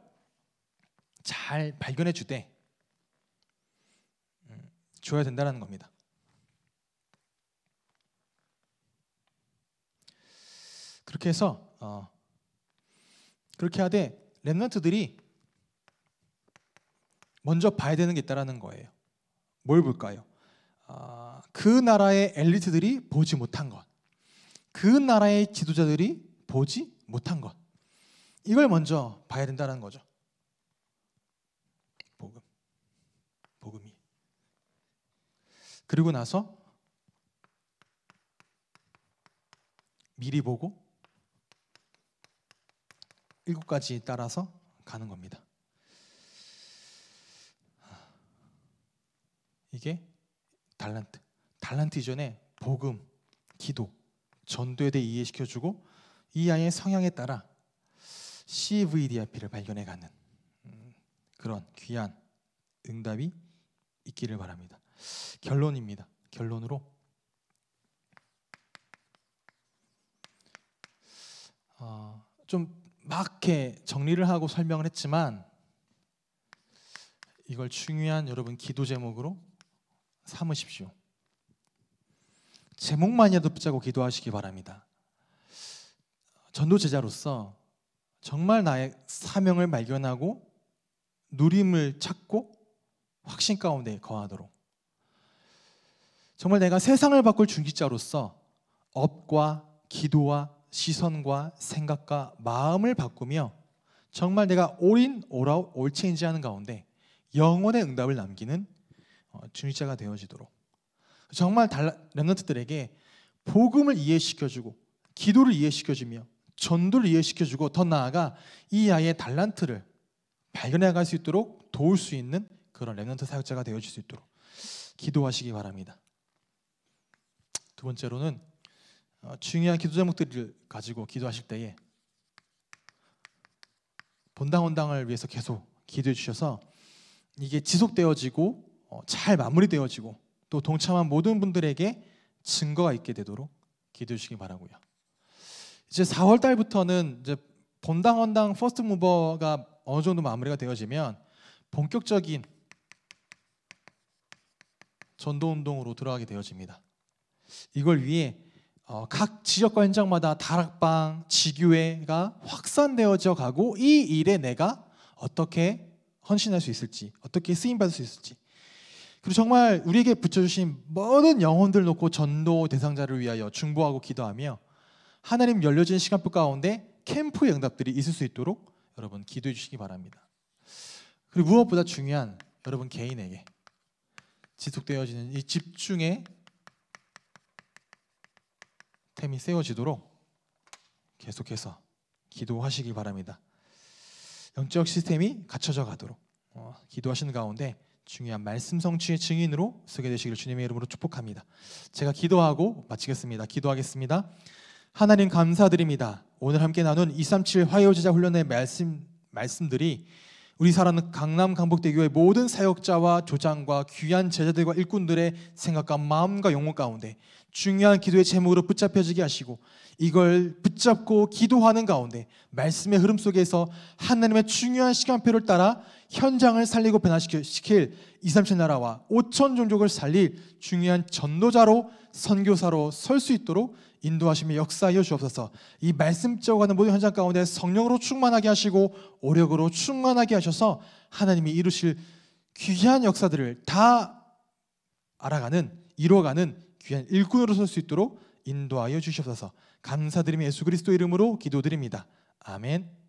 잘 발견해 주되 줘야 음, 된다라는 겁니다. 그렇게 해서 어, 그렇게 하되 렘넌트들이 먼저 봐야 되는 게 있다라는 거예요. 뭘 볼까요? 어, 그 나라의 엘리트들이 보지 못한 것, 그 나라의 지도자들이 보지 못한 것, 이걸 먼저 봐야 된다는 거죠. 그리고 나서 미리 보고 일곱 가지 따라서 가는 겁니다. 이게 달란트. 달란트 이전에 복음, 기도, 전도에 대해 이해시켜주고 이 아이의 성향에 따라 CVDRP를 발견해 가는 음, 그런 귀한 응답이 있기를 바랍니다. 결론입니다. 결론으로 어, 좀막 게 정리를 하고 설명을 했지만 이걸 중요한 여러분 기도 제목으로 삼으십시오. 제목만이라도 붙잡고 기도하시기 바랍니다. 전도 제자로서 정말 나의 사명을 발견하고 누림을 찾고 확신 가운데 거하도록 정말 내가 세상을 바꿀 중기자로서 업과 기도와 시선과 생각과 마음을 바꾸며 정말 내가 올인 올아웃 올체인지 하는 가운데 영원의 응답을 남기는 어, 중기자가 되어지도록 정말 렘넌트들에게 복음을 이해시켜주고 기도를 이해시켜주며 전도를 이해시켜주고 더 나아가 이 아이의 달란트를 발견해갈 수 있도록 도울 수 있는 그런 렘넌트 사역자가 되어질 수 있도록 기도하시기 바랍니다. 두 번째로는 어, 중요한 기도 제목들을 가지고 기도하실 때에 본당 원당을 위해서 계속 기도해 주셔서 이게 지속되어지고 어, 잘 마무리되어지고 또 동참한 모든 분들에게 증거가 있게 되도록 기도해 주시기 바라고요. 이제 4월 달부터는 이제 본당 원당 퍼스트 무버가 어느 정도 마무리가 되어지면 본격적인 전도 운동으로 들어가게 되어집니다. 이걸 위해 어, 각 지역과 현장마다 다락방, 지교회가 확산되어져 가고 이 일에 내가 어떻게 헌신할 수 있을지, 어떻게 쓰임받을 수 있을지. 그리고 정말 우리에게 붙여주신 모든 영혼들 놓고 전도 대상자를 위하여 중보하고 기도하며 하나님 열려진 시간표 가운데 캠프의 응답들이 있을 수 있도록 여러분 기도해 주시기 바랍니다. 그리고 무엇보다 중요한 여러분 개인에게 지속되어지는 이 집중의 템이 세워지도록 계속해서 기도하시기 바랍니다. 영적 시스템이 갖춰져 가도록 어, 기도하시는 가운데 중요한 말씀 성취의 증인으로 쓰게 되시기를 주님의 이름으로 축복합니다. 제가 기도하고 마치겠습니다. 기도하겠습니다. 하나님 감사드립니다. 오늘 함께 나눈 237 화요제자 훈련의 말씀 말씀들이 우리 사랑 강남 강북대교의 모든 사역자와 조장과 귀한 제자들과 일꾼들의 생각과 마음과 영혼 가운데 중요한 기도의 제목으로 붙잡혀지게 하시고 이걸 붙잡고 기도하는 가운데 말씀의 흐름 속에서 하나님의 중요한 시간표를 따라 현장을 살리고 변화시킬 이삼천 나라와 5천 종족을 살릴 중요한 전도자로 선교사로 설 수 있도록 인도하심의 역사여 주옵소서 이 말씀 적어가는 모든 현장 가운데 성령으로 충만하게 하시고 오력으로 충만하게 하셔서 하나님이 이루실 귀한 역사들을 다 알아가는 이루어가는 귀한 일꾼으로 설 수 있도록 인도하여 주시옵소서. 감사드리며 예수 그리스도 이름으로 기도드립니다. 아멘.